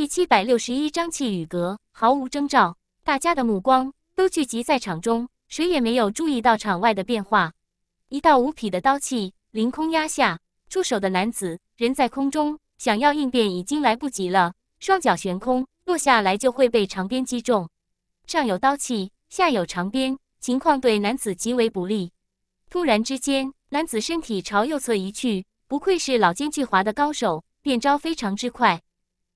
第七百六十一章气与阁毫无征兆，大家的目光都聚集在场中，谁也没有注意到场外的变化。一道无匹的刀气凌空压下，出手的男子人在空中，想要应变已经来不及了，双脚悬空，落下来就会被长鞭击中。上有刀气，下有长鞭，情况对男子极为不利。突然之间，男子身体朝右侧移去，不愧是老奸巨猾的高手，变招非常之快，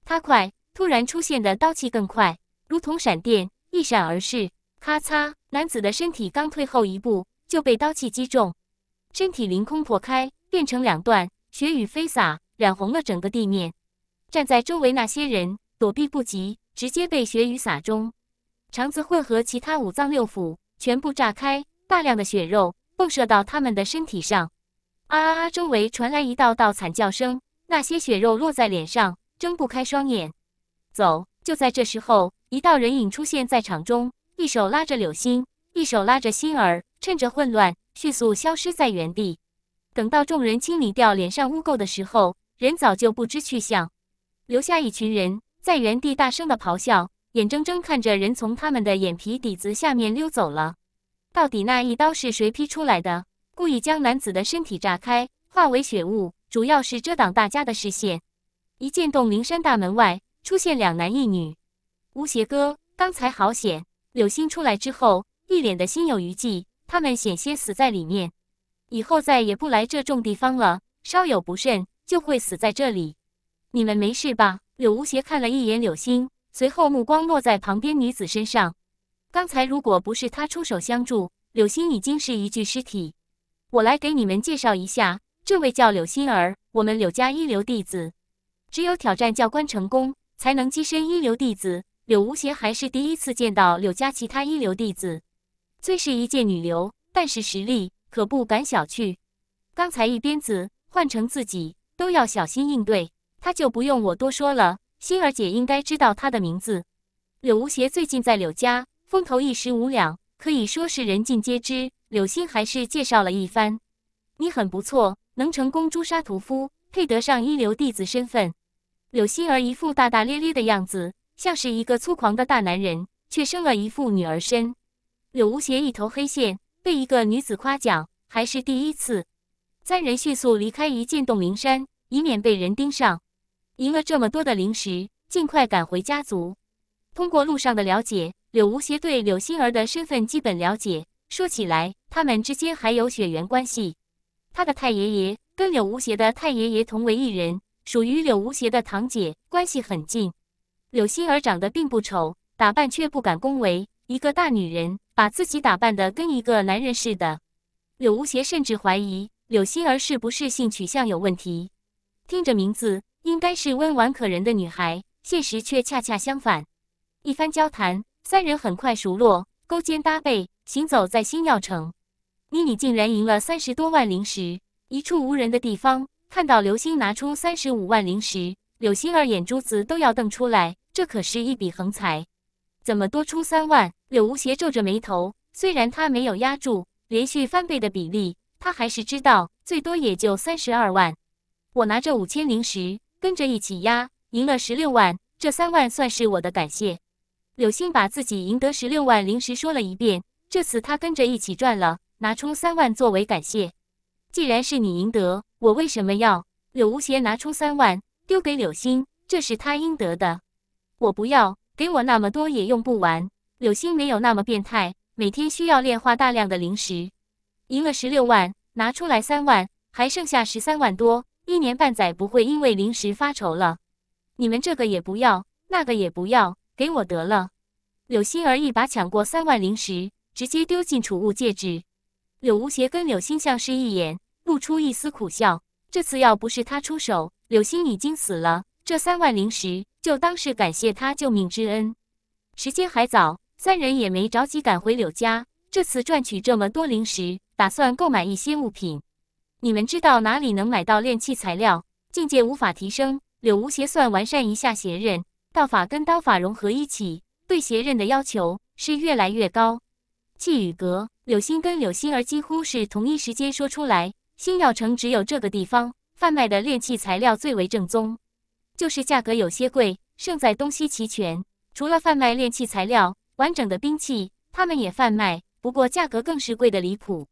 他快。突然出现的刀气更快，如同闪电一闪而逝。咔嚓！男子的身体刚退后一步，就被刀气击中，身体凌空破开，变成两段，血雨飞洒，染红了整个地面。站在周围那些人躲避不及，直接被血雨洒中，肠子混合其他五脏六腑全部炸开，大量的血肉迸射到他们的身体上。啊啊啊！周围传来一道道惨叫声，那些血肉落在脸上，睁不开双眼。走！就在这时候，一道人影出现在场中，一手拉着柳星，一手拉着星儿，趁着混乱，迅速消失在原地。等到众人清理掉脸上污垢的时候，人早就不知去向，留下一群人在原地大声的咆哮，眼睁睁看着人从他们的眼皮底子下面溜走了。到底那一刀是谁劈出来的？故意将男子的身体炸开，化为血雾，主要是遮挡大家的视线。一剑洞灵山大门外。出现两男一女，吴邪哥，刚才好险！柳心出来之后，一脸的心有余悸，他们险些死在里面，以后再也不来这种地方了，稍有不慎就会死在这里。你们没事吧？柳无邪看了一眼柳心，随后目光落在旁边女子身上。刚才如果不是他出手相助，柳心已经是一具尸体。我来给你们介绍一下，这位叫柳心儿，我们柳家一流弟子，只有挑战教官成功。才能跻身一流弟子。柳无邪还是第一次见到柳家其他一流弟子，虽是一介女流，但是实力可不敢小觑。刚才一鞭子，换成自己都要小心应对。她就不用我多说了，心儿姐应该知道她的名字。柳无邪最近在柳家风头一时无两，可以说是人尽皆知。柳心还是介绍了一番。你很不错，能成功诛杀屠夫，配得上一流弟子身份。柳心儿一副大大咧咧的样子，像是一个粗狂的大男人，却生了一副女儿身。柳无邪一头黑线，被一个女子夸奖还是第一次。三人迅速离开一剑洞灵山，以免被人盯上。赢了这么多的灵石，尽快赶回家族。通过路上的了解，柳无邪对柳心儿的身份基本了解。说起来，他们之间还有血缘关系，他的太爷爷跟柳无邪的太爷爷同为一人。属于柳无邪的堂姐，关系很近。柳心儿长得并不丑，打扮却不敢恭维。一个大女人把自己打扮的跟一个男人似的。柳无邪甚至怀疑柳心儿是不是性取向有问题。听着名字，应该是温婉可人的女孩，现实却恰恰相反。一番交谈，三人很快熟络，勾肩搭背，行走在星耀城。妮妮竟然赢了三十多万灵石。一处无人的地方。看到刘星拿出三十五万零食，柳星儿眼珠子都要瞪出来，这可是一笔横财。怎么多出三万？柳无邪皱着眉头，虽然他没有压住连续翻倍的比例，他还是知道最多也就三十二万。我拿着五千零食跟着一起压，赢了十六万，这三万算是我的感谢。柳星把自己赢得十六万零食说了一遍，这次他跟着一起赚了，拿出三万作为感谢。既然是你赢得。我为什么要柳无邪拿出三万丢给柳星，这是他应得的。我不要，给我那么多也用不完。柳星没有那么变态，每天需要炼化大量的灵石。赢了十六万，拿出来三万，还剩下十三万多，一年半载不会因为灵石发愁了。你们这个也不要，那个也不要，给我得了。柳星儿一把抢过三万灵石，直接丢进储物戒指。柳无邪跟柳星相视一眼。露出一丝苦笑，这次要不是他出手，柳星已经死了。这三万灵石就当是感谢他救命之恩。时间还早，三人也没着急赶回柳家。这次赚取这么多灵石，打算购买一些物品。你们知道哪里能买到炼器材料？境界无法提升，柳无邪算完善一下邪刃道法跟刀法融合一起，对邪刃的要求是越来越高。气宇阁，柳星跟柳星儿几乎是同一时间说出来。星耀城只有这个地方贩卖的炼器材料最为正宗，就是价格有些贵，胜在东西齐全。除了贩卖炼器材料，完整的兵器他们也贩卖，不过价格更是贵的离谱。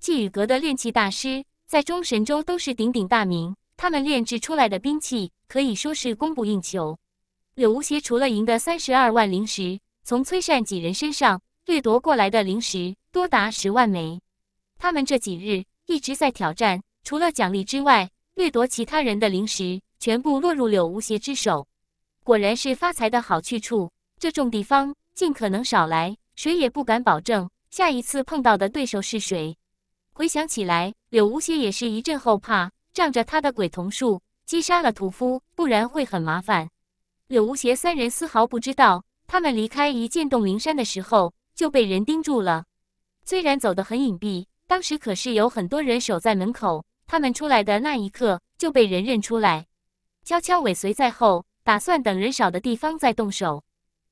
季宇阁的炼器大师在中神州都是鼎鼎大名，他们炼制出来的兵器可以说是供不应求。柳无邪除了赢得三十二万灵石，从崔善几人身上掠夺过来的灵石多达十万枚，他们这几日。一直在挑战，除了奖励之外，掠夺其他人的灵石全部落入柳无邪之手。果然是发财的好去处，这种地方尽可能少来。谁也不敢保证下一次碰到的对手是谁。回想起来，柳无邪也是一阵后怕，仗着他的鬼童术击杀了屠夫，不然会很麻烦。柳无邪三人丝毫不知道，他们离开一剑洞灵山的时候就被人盯住了。虽然走得很隐蔽。当时可是有很多人守在门口，他们出来的那一刻就被人认出来，悄悄尾随在后，打算等人少的地方再动手。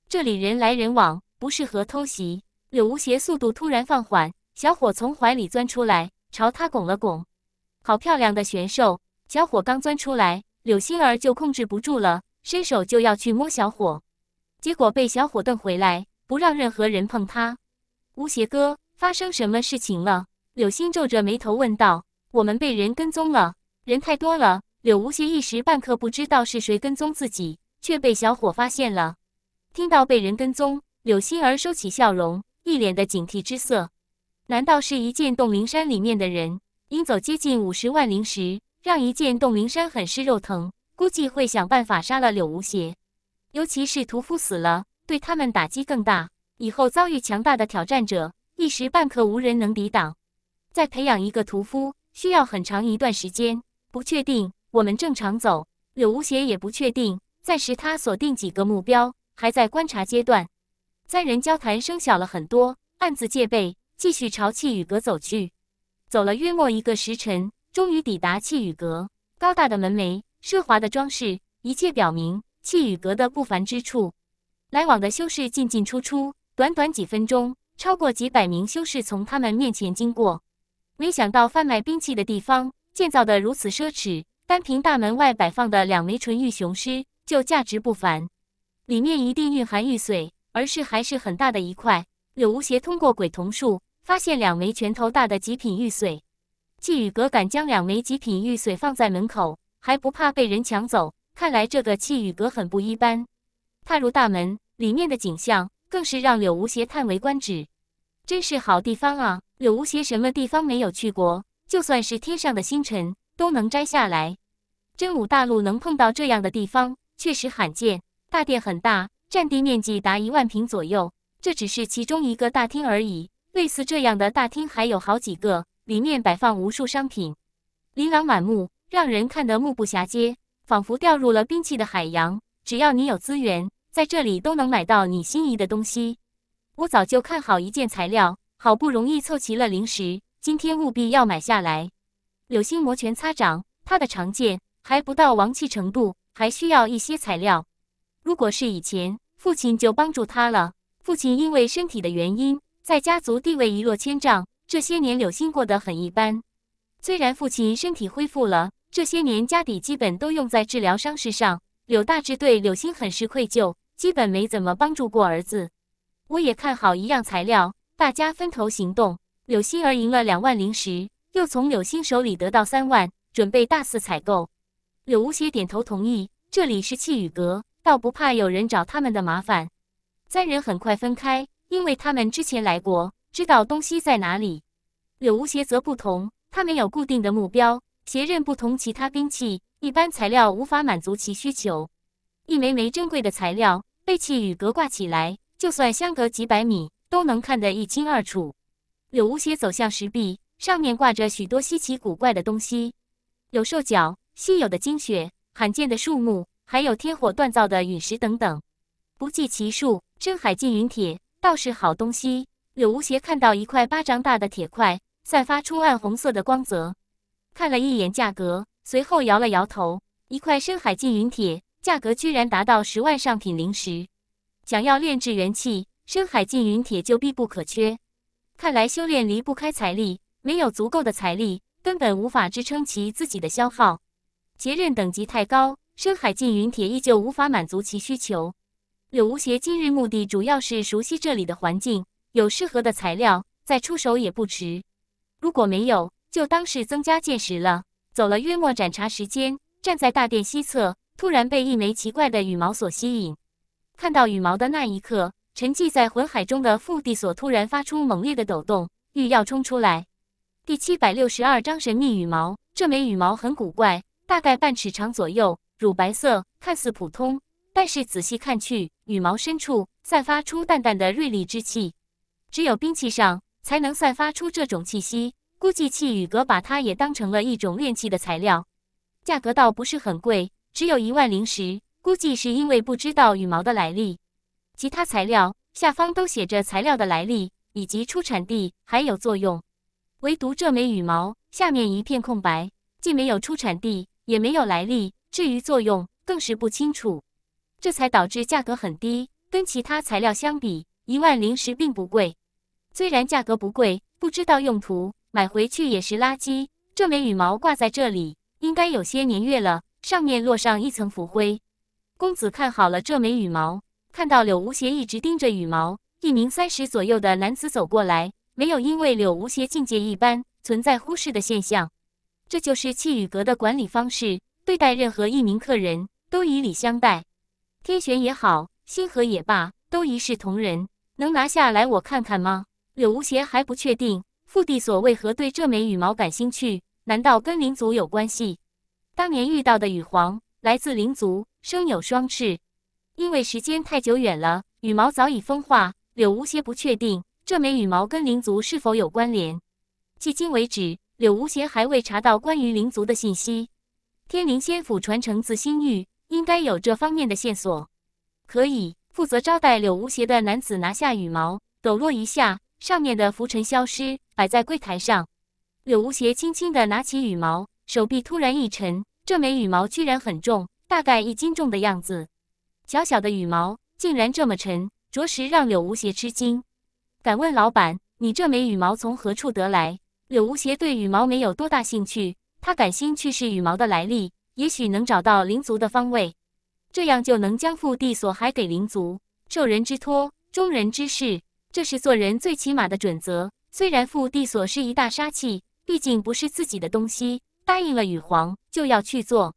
这里人来人往，不适合偷袭。柳无邪速度突然放缓，小伙从怀里钻出来，朝他拱了拱。好漂亮的玄兽！小伙刚钻出来，柳心儿就控制不住了，伸手就要去摸小伙，结果被小伙瞪回来，不让任何人碰他。无邪哥，发生什么事情了？柳心皱着眉头问道：“我们被人跟踪了，人太多了。”柳无邪一时半刻不知道是谁跟踪自己，却被小伙发现了。听到被人跟踪，柳心儿收起笑容，一脸的警惕之色。难道是一剑洞灵山里面的人？因走接近五十万灵石，让一剑洞灵山很是肉疼，估计会想办法杀了柳无邪。尤其是屠夫死了，对他们打击更大。以后遭遇强大的挑战者，一时半刻无人能抵挡。再培养一个屠夫需要很长一段时间，不确定。我们正常走，柳无邪也不确定。暂时他锁定几个目标，还在观察阶段。三人交谈声小了很多，暗自戒备，继续朝气宇阁走去。走了约莫一个时辰，终于抵达气宇阁。高大的门楣，奢华的装饰，一切表明气宇阁的不凡之处。来往的修士进进出出，短短几分钟，超过几百名修士从他们面前经过。没想到贩卖兵器的地方建造的如此奢侈，单凭大门外摆放的两枚纯玉雄狮就价值不凡，里面一定蕴含玉髓，而是还是很大的一块。柳无邪通过鬼瞳术发现两枚拳头大的极品玉髓，气宇阁敢将两枚极品玉髓放在门口，还不怕被人抢走？看来这个气宇阁很不一般。踏入大门，里面的景象更是让柳无邪叹为观止。真是好地方啊！柳无邪什么地方没有去过？就算是天上的星辰都能摘下来。真武大陆能碰到这样的地方，确实罕见。大殿很大，占地面积达一万平左右，这只是其中一个大厅而已。类似这样的大厅还有好几个，里面摆放无数商品，琳琅满目，让人看得目不暇接，仿佛掉入了兵器的海洋。只要你有资源，在这里都能买到你心仪的东西。我早就看好一件材料，好不容易凑齐了零食，今天务必要买下来。柳星摩拳擦掌，他的长剑还不到王气程度，还需要一些材料。如果是以前，父亲就帮助他了。父亲因为身体的原因，在家族地位一落千丈，这些年柳星过得很一般。虽然父亲身体恢复了，这些年家底基本都用在治疗伤势上。柳大志对柳星很是愧疚，基本没怎么帮助过儿子。我也看好一样材料，大家分头行动。柳心儿赢了两万灵石，又从柳心手里得到三万，准备大肆采购。柳无邪点头同意，这里是气宇阁，倒不怕有人找他们的麻烦。三人很快分开，因为他们之前来过，知道东西在哪里。柳无邪则不同，他没有固定的目标。邪刃不同其他兵器，一般材料无法满足其需求。一枚枚珍贵的材料被气宇阁挂起来。就算相隔几百米，都能看得一清二楚。柳无邪走向石壁，上面挂着许多稀奇古怪的东西，有兽角、稀有的精血、罕见的树木，还有天火锻造的陨石等等，不计其数。深海禁云铁倒是好东西。柳无邪看到一块巴掌大的铁块，散发出暗红色的光泽，看了一眼价格，随后摇了摇头。一块深海禁云铁，价格居然达到十万上品灵石。想要炼制元气，深海禁云铁就必不可缺。看来修炼离不开财力，没有足够的财力，根本无法支撑其自己的消耗。结刃等级太高，深海禁云铁依旧无法满足其需求。柳无邪今日目的主要是熟悉这里的环境，有适合的材料再出手也不迟。如果没有，就当是增加见识了。走了约莫盏茶时间，站在大殿西侧，突然被一枚奇怪的羽毛所吸引。看到羽毛的那一刻，沉寂在魂海中的腹地锁突然发出猛烈的抖动，欲要冲出来。第七百六十二章神秘羽毛。这枚羽毛很古怪，大概半尺长左右，乳白色，看似普通，但是仔细看去，羽毛深处散发出淡淡的锐利之气。只有兵器上才能散发出这种气息，估计器宇阁把它也当成了一种炼器的材料，价格倒不是很贵，只有一万灵石。估计是因为不知道羽毛的来历，其他材料下方都写着材料的来历以及出产地，还有作用，唯独这枚羽毛下面一片空白，既没有出产地，也没有来历，至于作用更是不清楚，这才导致价格很低。跟其他材料相比，一万灵石并不贵。虽然价格不贵，不知道用途，买回去也是垃圾。这枚羽毛挂在这里，应该有些年月了，上面落上一层浮灰。公子看好了这枚羽毛，看到柳无邪一直盯着羽毛，一名三十左右的男子走过来，没有因为柳无邪境界一般存在忽视的现象。这就是气宇阁的管理方式，对待任何一名客人都以礼相待，天玄也好，星河也罢，都一视同仁。能拿下来，我看看吗？柳无邪还不确定复地所为何对这枚羽毛感兴趣，难道跟灵族有关系？当年遇到的羽皇来自灵族。生有双翅，因为时间太久远了，羽毛早已风化。柳无邪不确定这枚羽毛跟灵族是否有关联。迄今为止，柳无邪还未查到关于灵族的信息。天灵仙府传承自星域，应该有这方面的线索。可以负责招待柳无邪的男子拿下羽毛，抖落一下，上面的浮尘消失，摆在柜台上。柳无邪轻轻地拿起羽毛，手臂突然一沉，这枚羽毛居然很重。大概一斤重的样子，小小的羽毛竟然这么沉，着实让柳无邪吃惊。敢问老板，你这枚羽毛从何处得来？柳无邪对羽毛没有多大兴趣，他感兴趣是羽毛的来历，也许能找到灵族的方位，这样就能将复地所还给灵族。受人之托，忠人之事，这是做人最起码的准则。虽然复地所是一大杀器，毕竟不是自己的东西，答应了羽皇就要去做。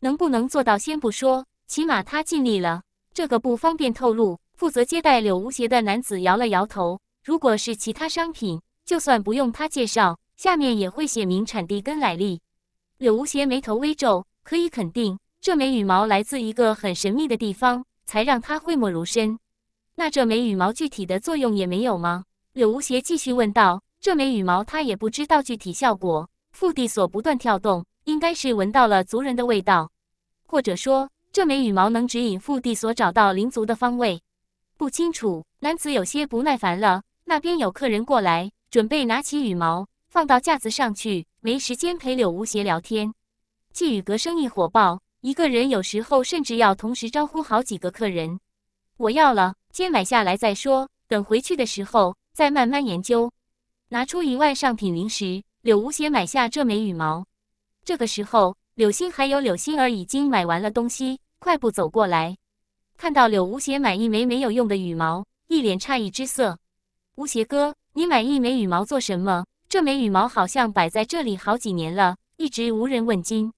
能不能做到先不说，起码他尽力了。这个不方便透露。负责接待柳无邪的男子摇了摇头。如果是其他商品，就算不用他介绍，下面也会写明产地跟来历。柳无邪眉头微皱，可以肯定，这枚羽毛来自一个很神秘的地方，才让他讳莫如深。那这枚羽毛具体的作用也没有吗？柳无邪继续问道。这枚羽毛他也不知道具体效果。腹地锁不断跳动。应该是闻到了族人的味道，或者说这枚羽毛能指引腹地所找到灵族的方位，不清楚。男子有些不耐烦了，那边有客人过来，准备拿起羽毛放到架子上去，没时间陪柳无邪聊天。季雨阁生意火爆，一个人有时候甚至要同时招呼好几个客人。我要了，先买下来再说，等回去的时候再慢慢研究。拿出一万上品灵石，柳无邪买下这枚羽毛。这个时候，柳心还有柳心儿已经买完了东西，快步走过来，看到柳无邪买一枚没有用的羽毛，一脸诧异之色。无邪哥，你买一枚羽毛做什么？这枚羽毛好像摆在这里好几年了，一直无人问津。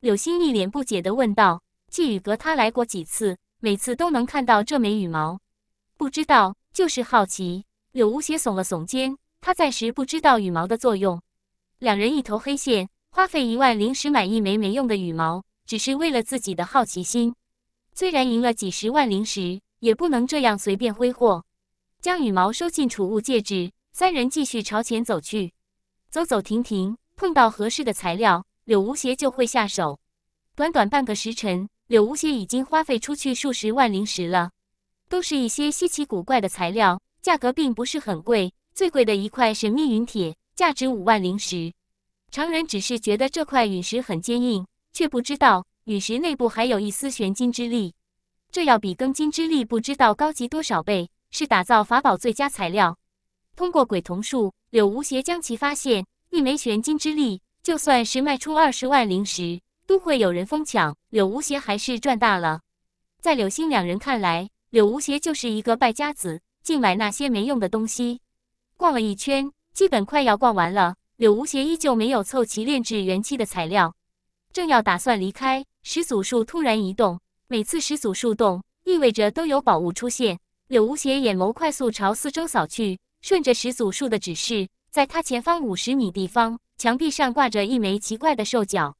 柳心一脸不解的问道：“季雨阁他来过几次，每次都能看到这枚羽毛，不知道，就是好奇。”柳无邪耸了耸肩，他暂时不知道羽毛的作用。两人一头黑线。花费一万灵石买一枚没用的羽毛，只是为了自己的好奇心。虽然赢了几十万灵石，也不能这样随便挥霍。将羽毛收进储物戒指，三人继续朝前走去。走走停停，碰到合适的材料，柳无邪就会下手。短短半个时辰，柳无邪已经花费出去数十万灵石了，都是一些稀奇古怪的材料，价格并不是很贵。最贵的一块神秘陨铁，价值五万灵石。常人只是觉得这块陨石很坚硬，却不知道陨石内部还有一丝玄金之力，这要比庚金之力不知道高级多少倍，是打造法宝最佳材料。通过鬼童术，柳无邪将其发现，一枚玄金之力，就算是卖出二十万灵石，都会有人疯抢。柳无邪还是赚大了。在柳星两人看来，柳无邪就是一个败家子，净买那些没用的东西。逛了一圈，基本快要逛完了。柳无邪依旧没有凑齐炼制元气的材料，正要打算离开，始祖树突然移动。每次始祖树动，意味着都有宝物出现。柳无邪眼眸快速朝四周扫去，顺着始祖树的指示，在他前方五十米地方，墙壁上挂着一枚奇怪的兽角。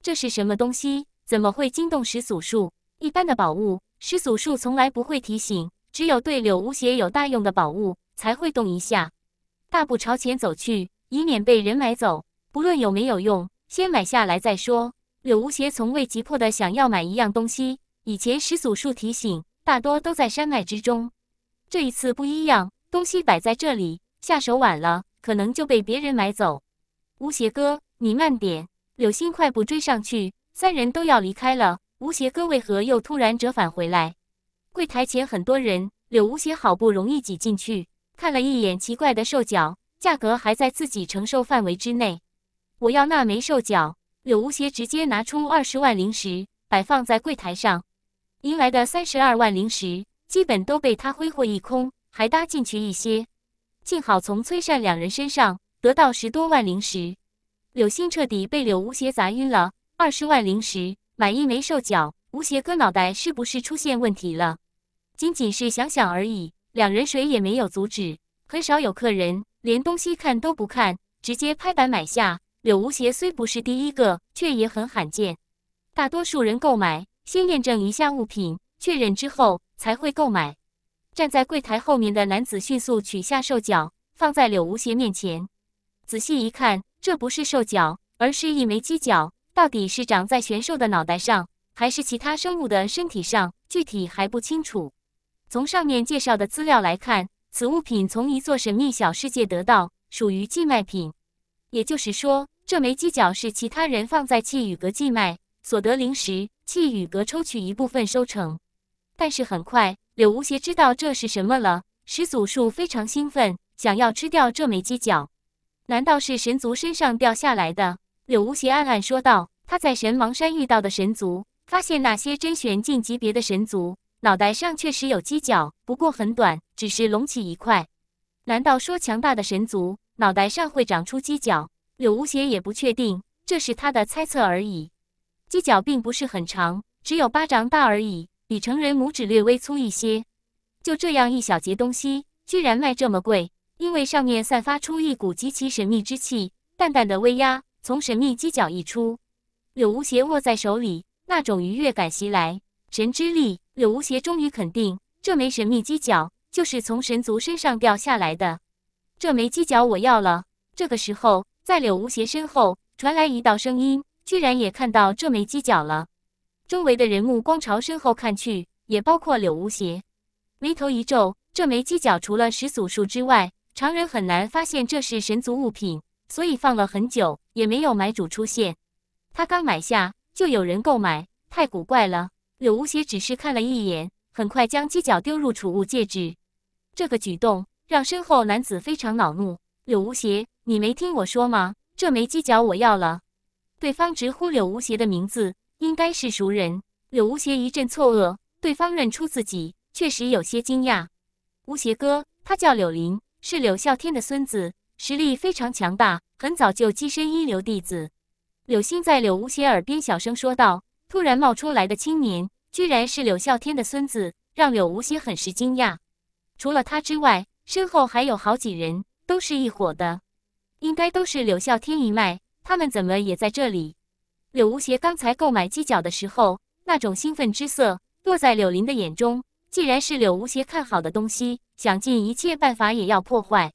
这是什么东西？怎么会惊动始祖树？一般的宝物，始祖树从来不会提醒，只有对柳无邪有大用的宝物才会动一下。大步朝前走去。以免被人买走，不论有没有用，先买下来再说。柳无邪从未急迫地想要买一样东西，以前石祖树提醒，大多都在山脉之中。这一次不一样，东西摆在这里，下手晚了，可能就被别人买走。吴邪哥，你慢点！柳心快步追上去，三人都要离开了，吴邪哥为何又突然折返回来？柜台前很多人，柳无邪好不容易挤进去，看了一眼奇怪的兽脚。价格还在自己承受范围之内，我要那枚兽角。柳无邪直接拿出二十万灵石，摆放在柜台上。赢来的三十二万灵石基本都被他挥霍一空，还搭进去一些，幸好从崔善两人身上得到十多万灵石。柳心彻底被柳无邪砸晕了。二十万灵石买一枚兽角，无邪哥脑袋是不是出现问题了？仅仅是想想而已，两人谁也没有阻止。很少有客人。连东西看都不看，直接拍板买下。柳无邪虽不是第一个，却也很罕见。大多数人购买先验证一下物品，确认之后才会购买。站在柜台后面的男子迅速取下兽角，放在柳无邪面前。仔细一看，这不是兽角，而是一枚犄角。到底是长在玄兽的脑袋上，还是其他生物的身体上，具体还不清楚。从上面介绍的资料来看。此物品从一座神秘小世界得到，属于寄卖品。也就是说，这枚犄角是其他人放在气宇阁寄卖所得灵石，气宇阁抽取一部分收成。但是很快，柳无邪知道这是什么了。始祖树非常兴奋，想要吃掉这枚犄角。难道是神族身上掉下来的？柳无邪暗暗说道。他在神王山遇到的神族，发现那些甄玄境级别的神族？脑袋上确实有犄角，不过很短，只是隆起一块。难道说强大的神族脑袋上会长出犄角？柳无邪也不确定，这是他的猜测而已。犄角并不是很长，只有巴掌大而已，比成人拇指略微粗一些。就这样一小节东西，居然卖这么贵，因为上面散发出一股极其神秘之气，淡淡的威压从神秘犄角溢出。柳无邪握在手里，那种愉悦感袭来。神之力，柳无邪终于肯定，这枚神秘犄角就是从神族身上掉下来的。这枚犄角我要了。这个时候，在柳无邪身后传来一道声音，居然也看到这枚犄角了。周围的人目光朝身后看去，也包括柳无邪，眉头一皱。这枚犄角除了始祖树之外，常人很难发现这是神族物品，所以放了很久也没有买主出现。他刚买下，就有人购买，太古怪了。柳无邪只是看了一眼，很快将鸡脚丢入储物戒指。这个举动让身后男子非常恼怒。柳无邪，你没听我说吗？这枚鸡脚我要了。对方直呼柳无邪的名字，应该是熟人。柳无邪一阵错愕，对方认出自己，确实有些惊讶。无邪哥，他叫柳林，是柳啸天的孙子，实力非常强大，很早就跻身一流弟子。柳星在柳无邪耳边小声说道。突然冒出来的青年，居然是柳啸天的孙子，让柳无邪很是惊讶。除了他之外，身后还有好几人，都是一伙的，应该都是柳啸天一脉。他们怎么也在这里？柳无邪刚才购买鸡脚的时候，那种兴奋之色落在柳林的眼中。既然是柳无邪看好的东西，想尽一切办法也要破坏。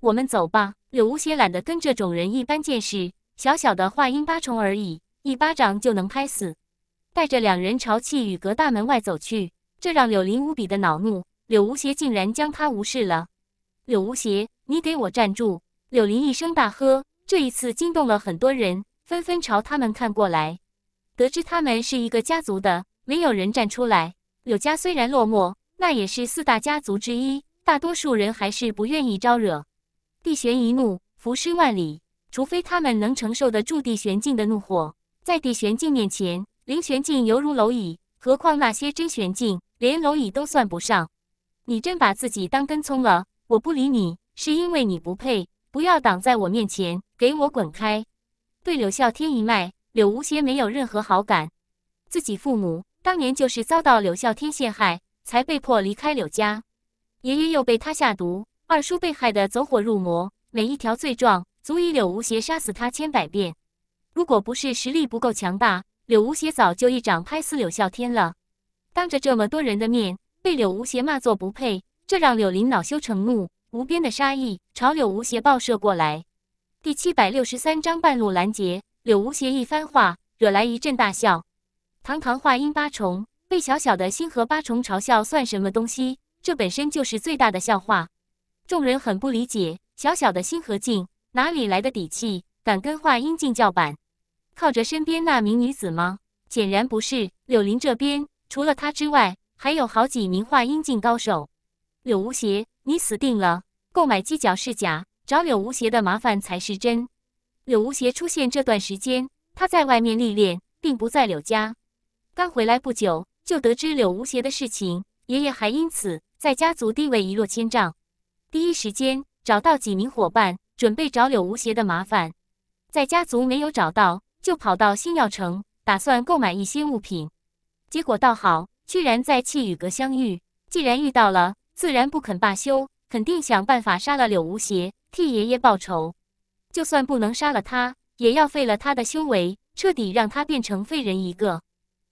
我们走吧。柳无邪懒得跟这种人一般见识，小小的话音八重而已，一巴掌就能拍死。带着两人朝气宇阁大门外走去，这让柳林无比的恼怒。柳无邪竟然将他无视了。柳无邪，你给我站住！柳林一声大喝，这一次惊动了很多人，纷纷朝他们看过来。得知他们是一个家族的，没有人站出来。柳家虽然落寞，那也是四大家族之一，大多数人还是不愿意招惹。帝玄一怒，伏尸万里，除非他们能承受得住帝玄境的怒火，在帝玄境面前。灵玄境犹如蝼蚁，何况那些真玄境，连蝼蚁都算不上。你真把自己当根葱了？我不理你，是因为你不配。不要挡在我面前，给我滚开！对柳啸天一脉，柳无邪没有任何好感。自己父母当年就是遭到柳啸天陷害，才被迫离开柳家。爷爷又被他下毒，二叔被害的走火入魔，每一条罪状足以柳无邪杀死他千百遍。如果不是实力不够强大。柳无邪早就一掌拍死柳啸天了，当着这么多人的面被柳无邪骂作不配，这让柳林恼羞成怒，无边的杀意朝柳无邪爆射过来。第七百六十三章半路拦截。柳无邪一番话惹来一阵大笑，堂堂化音八重被小小的星河八重嘲笑算什么东西？这本身就是最大的笑话。众人很不理解，小小的星河境哪里来的底气，敢跟化音境叫板？靠着身边那名女子吗？显然不是。柳林这边除了他之外，还有好几名化阴境高手。柳无邪，你死定了！购买犄角是假，找柳无邪的麻烦才是真。柳无邪出现这段时间，他在外面历练，并不在柳家。刚回来不久，就得知柳无邪的事情，爷爷还因此在家族地位一落千丈。第一时间找到几名伙伴，准备找柳无邪的麻烦，在家族没有找到。就跑到星耀城，打算购买一些物品，结果倒好，居然在气宇阁相遇。既然遇到了，自然不肯罢休，肯定想办法杀了柳无邪，替爷爷报仇。就算不能杀了他，也要废了他的修为，彻底让他变成废人一个。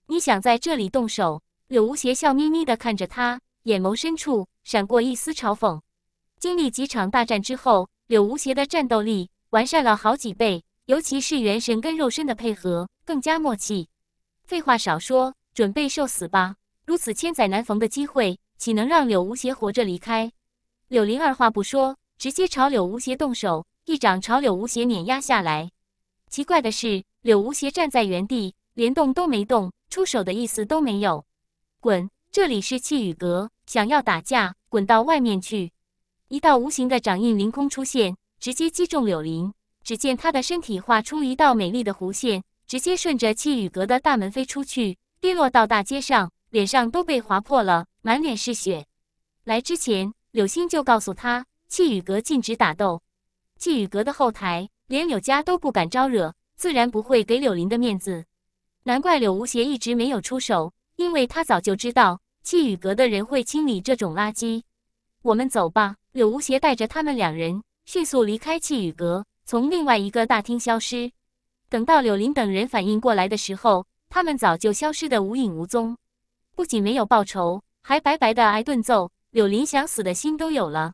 你想在这里动手？柳无邪笑眯眯地看着他，眼眸深处闪过一丝嘲讽。经历几场大战之后，柳无邪的战斗力完善了好几倍。尤其是元神跟肉身的配合更加默契。废话少说，准备受死吧！如此千载难逢的机会，岂能让柳无邪活着离开？柳林二话不说，直接朝柳无邪动手，一掌朝柳无邪碾压下来。奇怪的是，柳无邪站在原地，连动都没动，出手的意思都没有。滚！这里是气宇阁，想要打架，滚到外面去！一道无形的掌印凌空出现，直接击中柳林。只见他的身体划出一道美丽的弧线，直接顺着气宇阁的大门飞出去，跌落到大街上，脸上都被划破了，满脸是血。来之前，柳星就告诉他，气宇阁禁止打斗，气宇阁的后台连柳家都不敢招惹，自然不会给柳林的面子。难怪柳无邪一直没有出手，因为他早就知道气宇阁的人会清理这种垃圾。我们走吧，柳无邪带着他们两人迅速离开气宇阁。从另外一个大厅消失。等到柳林等人反应过来的时候，他们早就消失得无影无踪。不仅没有报仇，还白白的挨顿揍。柳林想死的心都有了，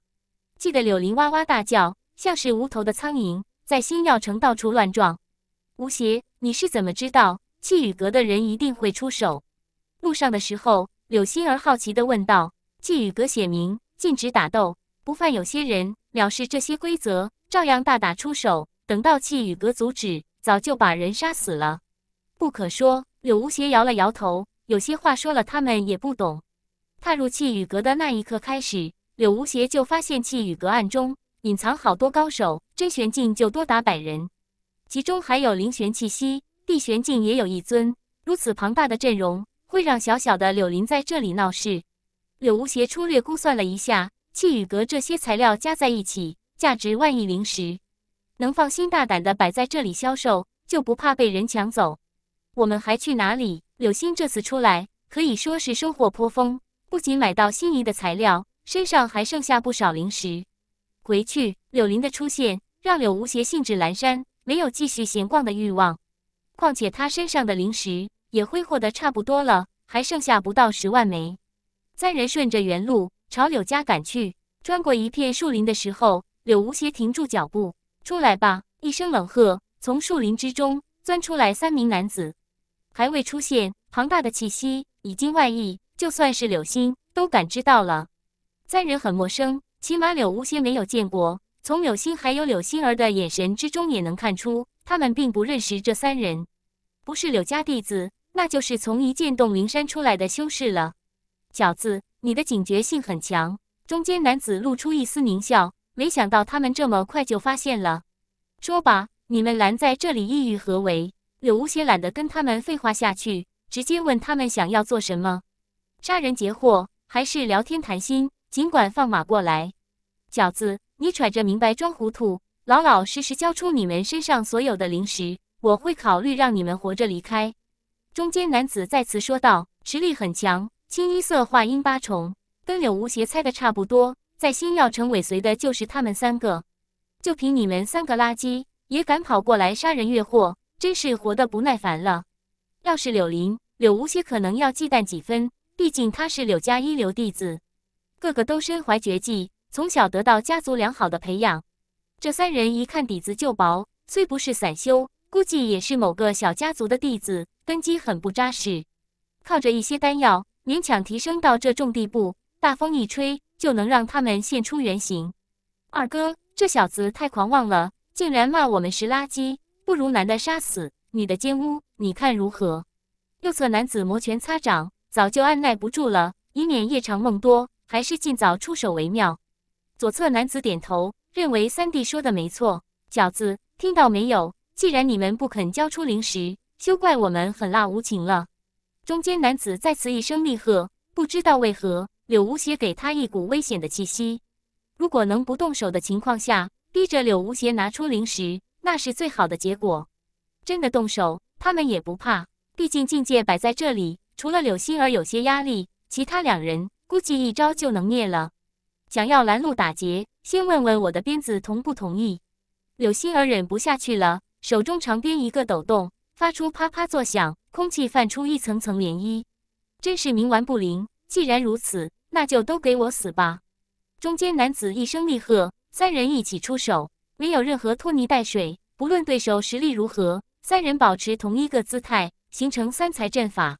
气得柳林哇哇大叫，像是无头的苍蝇在星耀城到处乱撞。吴邪，你是怎么知道气宇阁的人一定会出手？路上的时候，柳心儿好奇的问道：“气宇阁写明禁止打斗，不犯有些人藐视这些规则。”照样大打出手，等到气宇阁阻止，早就把人杀死了。不可说，柳无邪摇了摇头，有些话说了他们也不懂。踏入气宇阁的那一刻开始，柳无邪就发现气宇阁暗中隐藏好多高手，真玄境就多达百人，其中还有灵玄气息，地玄境也有一尊。如此庞大的阵容，会让小小的柳林在这里闹事。柳无邪粗略估算了一下，气宇阁这些材料加在一起。价值万亿灵石，能放心大胆的摆在这里销售，就不怕被人抢走？我们还去哪里？柳鑫这次出来可以说是收获颇丰，不仅买到心仪的材料，身上还剩下不少灵石。回去，柳林的出现让柳无邪兴致阑珊，没有继续闲逛的欲望。况且他身上的灵石也挥霍的差不多了，还剩下不到十万枚。三人顺着原路朝柳家赶去，穿过一片树林的时候。柳无邪停住脚步，出来吧！一声冷喝，从树林之中钻出来三名男子。还未出现，庞大的气息已经外溢，就算是柳心都感知到了。三人很陌生，起码柳无邪没有见过。从柳心还有柳心儿的眼神之中也能看出，他们并不认识这三人。不是柳家弟子，那就是从一剑洞灵山出来的修士了。小子，你的警觉性很强。中间男子露出一丝狞笑。没想到他们这么快就发现了。说吧，你们拦在这里意欲何为？柳无邪懒得跟他们废话下去，直接问他们想要做什么：杀人劫货，还是聊天谈心？尽管放马过来。饺子，你揣着明白装糊涂，老老实实交出你们身上所有的零食，我会考虑让你们活着离开。中间男子再次说道：“实力很强，清一色化音八重，跟柳无邪猜的差不多。”在星耀城尾随的就是他们三个，就凭你们三个垃圾也敢跑过来杀人越货，真是活得不耐烦了。要是柳林、柳无邪，可能要忌惮几分，毕竟他是柳家一流弟子，个个都身怀绝技，从小得到家族良好的培养。这三人一看底子就薄，虽不是散修，估计也是某个小家族的弟子，根基很不扎实，靠着一些丹药勉强提升到这种地步，大风一吹。就能让他们现出原形。二哥，这小子太狂妄了，竟然骂我们是垃圾，不如男的杀死，女的奸污，你看如何？右侧男子摩拳擦掌，早就按耐不住了，以免夜长梦多，还是尽早出手为妙。左侧男子点头，认为三弟说的没错。饺子，听到没有？既然你们不肯交出零食，休怪我们狠辣无情了。中间男子再次一声厉喝，不知道为何。柳无邪给他一股危险的气息，如果能不动手的情况下，逼着柳无邪拿出灵石，那是最好的结果。真的动手，他们也不怕，毕竟境界摆在这里，除了柳心儿有些压力，其他两人估计一招就能灭了。想要拦路打劫，先问问我的鞭子同不同意。柳心儿忍不下去了，手中长鞭一个抖动，发出啪啪作响，空气泛出一层层涟漪。真是冥顽不灵，既然如此。那就都给我死吧！中间男子一声厉喝，三人一起出手，没有任何拖泥带水。不论对手实力如何，三人保持同一个姿态，形成三才阵法。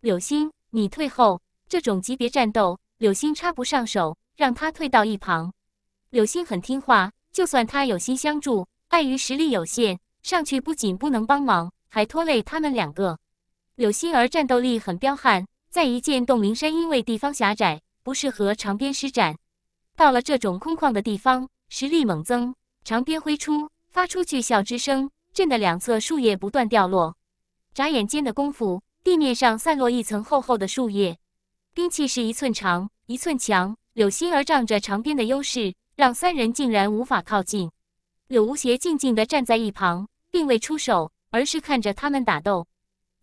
柳星，你退后。这种级别战斗，柳星插不上手，让他退到一旁。柳星很听话，就算他有心相助，碍于实力有限，上去不仅不能帮忙，还拖累他们两个。柳星儿战斗力很彪悍，在一剑洞灵山，因为地方狭窄。不适合长鞭施展，到了这种空旷的地方，实力猛增。长鞭挥出，发出巨啸之声，震得两侧树叶不断掉落。眨眼间的功夫，地面上散落一层厚厚的树叶。兵器是一寸长，一寸强。柳心儿仗着长鞭的优势，让三人竟然无法靠近。柳无邪静静的站在一旁，并未出手，而是看着他们打斗。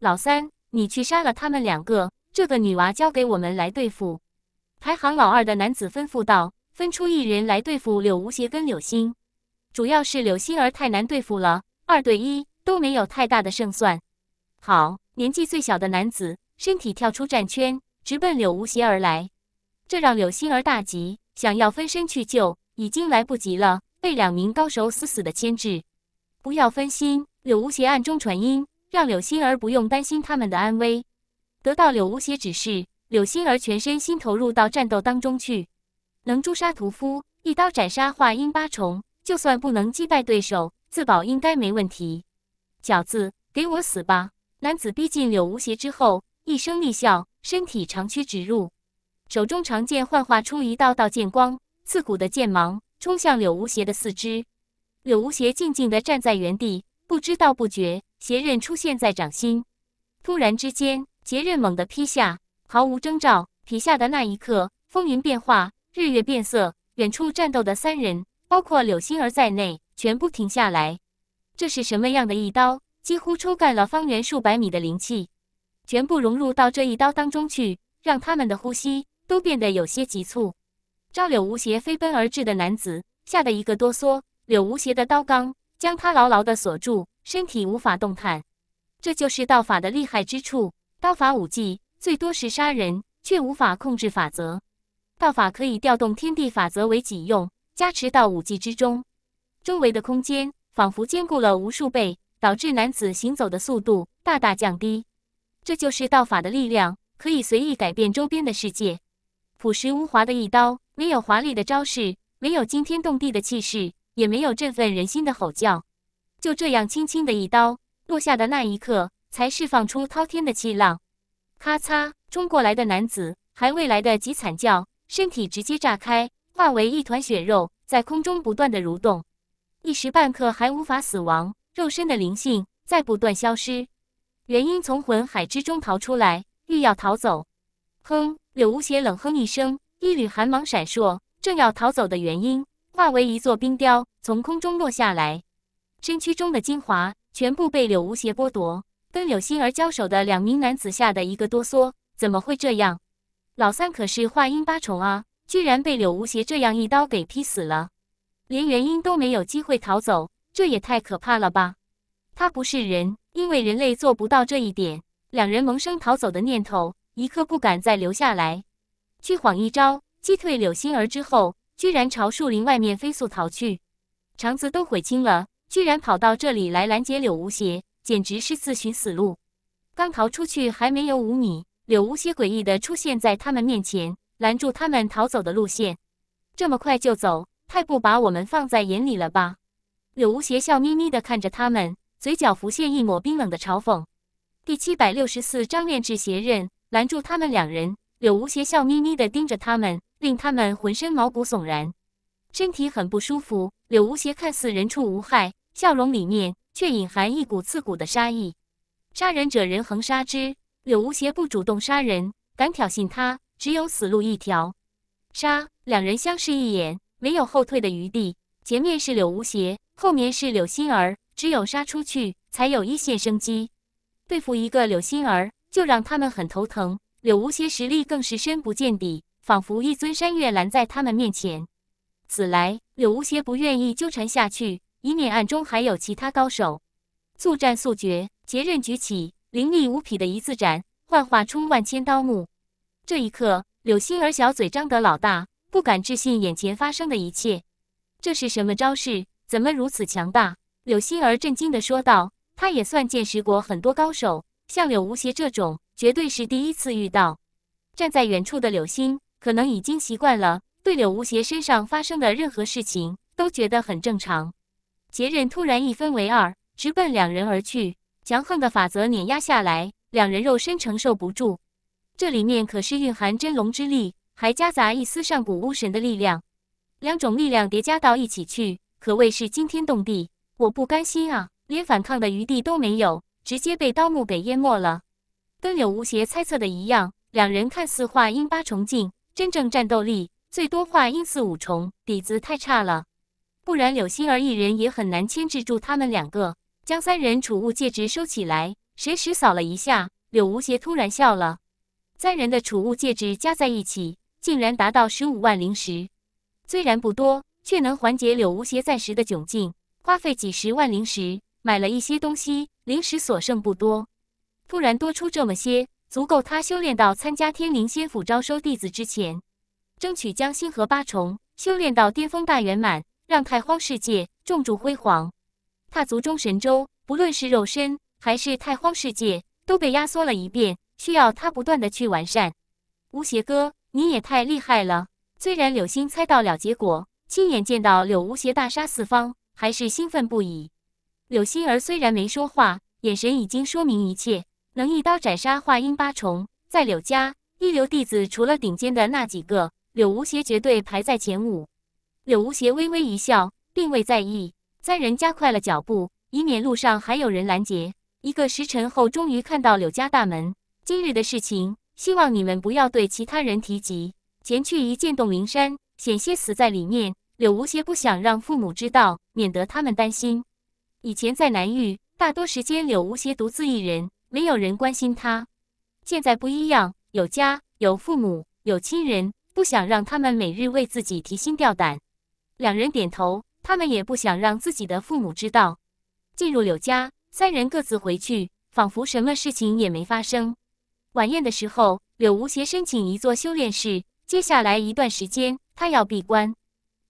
老三，你去杀了他们两个，这个女娃交给我们来对付。排行老二的男子吩咐道：“分出一人来对付柳无邪跟柳星，主要是柳星儿太难对付了，二对一都没有太大的胜算。”好，年纪最小的男子身体跳出战圈，直奔柳无邪而来，这让柳星儿大急，想要分身去救，已经来不及了，被两名高手死死的牵制。不要分心，柳无邪暗中传音，让柳星儿不用担心他们的安危。得到柳无邪指示。柳心儿全身心投入到战斗当中去，能诛杀屠夫，一刀斩杀化婴八重，就算不能击败对手，自保应该没问题。饺子，给我死吧！男子逼近柳无邪之后，一声厉笑，身体长驱直入，手中长剑幻化出一道道剑光，刺骨的剑芒冲向柳无邪的四肢。柳无邪静静地站在原地，不知道不觉，邪刃出现在掌心，突然之间，邪刃猛地劈下。毫无征兆，皮下的那一刻，风云变化，日月变色。远处战斗的三人，包括柳心儿在内，全部停下来。这是什么样的一刀？几乎抽干了方圆数百米的灵气，全部融入到这一刀当中去，让他们的呼吸都变得有些急促。朝柳无邪飞奔而至的男子吓得一个哆嗦，柳无邪的刀罡将他牢牢的锁住，身体无法动弹。这就是道法的厉害之处，刀法武技。最多是杀人，却无法控制法则。道法可以调动天地法则为己用，加持到武技之中。周围的空间仿佛坚固了无数倍，导致男子行走的速度大大降低。这就是道法的力量，可以随意改变周边的世界。朴实无华的一刀，没有华丽的招式，没有惊天动地的气势，也没有振奋人心的吼叫。就这样，轻轻的一刀落下的那一刻，才释放出滔天的气浪。咔嚓！冲过来的男子还未来得及惨叫，身体直接炸开，化为一团血肉，在空中不断的蠕动，一时半刻还无法死亡。肉身的灵性在不断消失，元婴从魂海之中逃出来，欲要逃走。哼！柳无邪冷哼一声，一缕寒芒闪烁，正要逃走的元婴化为一座冰雕，从空中落下来，身躯中的精华全部被柳无邪剥夺。跟柳心儿交手的两名男子吓得一个哆嗦，怎么会这样？老三可是化音八重啊，居然被柳无邪这样一刀给劈死了，连原因都没有机会逃走，这也太可怕了吧！他不是人，因为人类做不到这一点。两人萌生逃走的念头，一刻不敢再留下来。虚晃一招击退柳心儿之后，居然朝树林外面飞速逃去，肠子都悔青了，居然跑到这里来拦截柳无邪。简直是自寻死路！刚逃出去还没有五米，柳无邪诡异的出现在他们面前，拦住他们逃走的路线。这么快就走，太不把我们放在眼里了吧？柳无邪笑眯眯的看着他们，嘴角浮现一抹冰冷的嘲讽。第七百六十四章炼制邪刃，拦住他们两人。柳无邪笑眯眯的盯着他们，令他们浑身毛骨悚然，身体很不舒服。柳无邪看似人畜无害，笑容里面。却隐含一股刺骨的杀意。杀人者，人恒杀之。柳无邪不主动杀人，敢挑衅他，只有死路一条。杀！两人相视一眼，没有后退的余地。前面是柳无邪，后面是柳心儿，只有杀出去，才有一线生机。对付一个柳心儿，就让他们很头疼。柳无邪实力更是深不见底，仿佛一尊山岳拦在他们面前。此来，柳无邪不愿意纠缠下去。以免暗中还有其他高手，速战速决。杰刃举起，凌厉无匹的一字斩，幻化出万千刀幕。这一刻，柳心儿小嘴张得老大，不敢置信眼前发生的一切。这是什么招式？怎么如此强大？柳心儿震惊地说道。他也算见识过很多高手，像柳无邪这种，绝对是第一次遇到。站在远处的柳心，可能已经习惯了对柳无邪身上发生的任何事情，都觉得很正常。杰刃突然一分为二，直奔两人而去，强横的法则碾压下来，两人肉身承受不住。这里面可是蕴含真龙之力，还夹杂一丝上古巫神的力量，两种力量叠加到一起去，可谓是惊天动地。我不甘心啊，连反抗的余地都没有，直接被刀木给淹没了。跟柳无邪猜测的一样，两人看似化婴八重境，真正战斗力最多化婴四五重，底子太差了。不然，柳心儿一人也很难牵制住他们两个。将三人储物戒指收起来，随时扫了一下，柳无邪突然笑了。三人的储物戒指加在一起，竟然达到十五万灵石。虽然不多，却能缓解柳无邪暂时的窘境。花费几十万灵石买了一些东西，灵石所剩不多，突然多出这么些，足够他修炼到参加天灵仙府招收弟子之前，争取将星河八重修炼到巅峰大圆满。让太荒世界重铸辉煌，踏足中神州。不论是肉身还是太荒世界，都被压缩了一遍，需要他不断的去完善。吴邪哥，你也太厉害了！虽然柳星猜到了结果，亲眼见到柳无邪大杀四方，还是兴奋不已。柳星儿虽然没说话，眼神已经说明一切。能一刀斩杀化音八重，在柳家一流弟子除了顶尖的那几个，柳无邪绝对排在前五。柳无邪微微一笑，并未在意。三人加快了脚步，以免路上还有人拦截。一个时辰后，终于看到柳家大门。今日的事情，希望你们不要对其他人提及。前去一见董灵山，险些死在里面。柳无邪不想让父母知道，免得他们担心。以前在南域，大多时间柳无邪独自一人，没有人关心他。现在不一样，有家，有父母，有亲人，不想让他们每日为自己提心吊胆。两人点头，他们也不想让自己的父母知道。进入柳家，三人各自回去，仿佛什么事情也没发生。晚宴的时候，柳无邪申请一座修炼室，接下来一段时间他要闭关。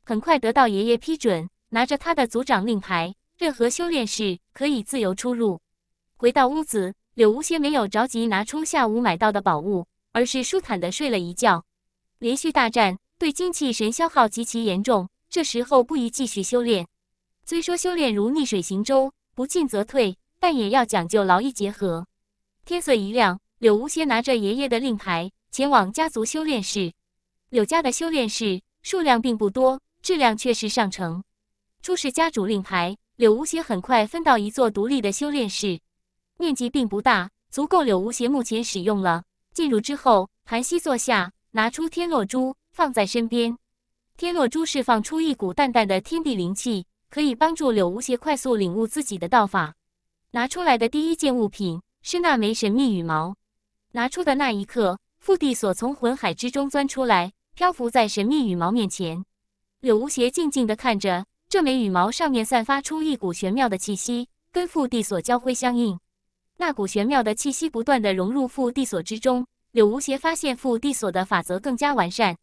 很快得到爷爷批准，拿着他的族长令牌，任何修炼室可以自由出入。回到屋子，柳无邪没有着急拿出下午买到的宝物，而是舒坦的睡了一觉。连续大战，对精气神消耗极其严重。这时候不宜继续修炼，虽说修炼如逆水行舟，不进则退，但也要讲究劳逸结合。天色一亮，柳无邪拿着爷爷的令牌前往家族修炼室。柳家的修炼室数量并不多，质量却是上乘。出示家主令牌，柳无邪很快分到一座独立的修炼室，面积并不大，足够柳无邪目前使用了。进入之后，盘膝坐下，拿出天落珠放在身边。天落珠释放出一股淡淡的天地灵气，可以帮助柳无邪快速领悟自己的道法。拿出来的第一件物品是那枚神秘羽毛。拿出的那一刻，复地锁从魂海之中钻出来，漂浮在神秘羽毛面前。柳无邪静静的看着这枚羽毛，上面散发出一股玄妙的气息，跟复地锁交辉相应。那股玄妙的气息不断的融入复地锁之中，柳无邪发现复地锁的法则更加完善。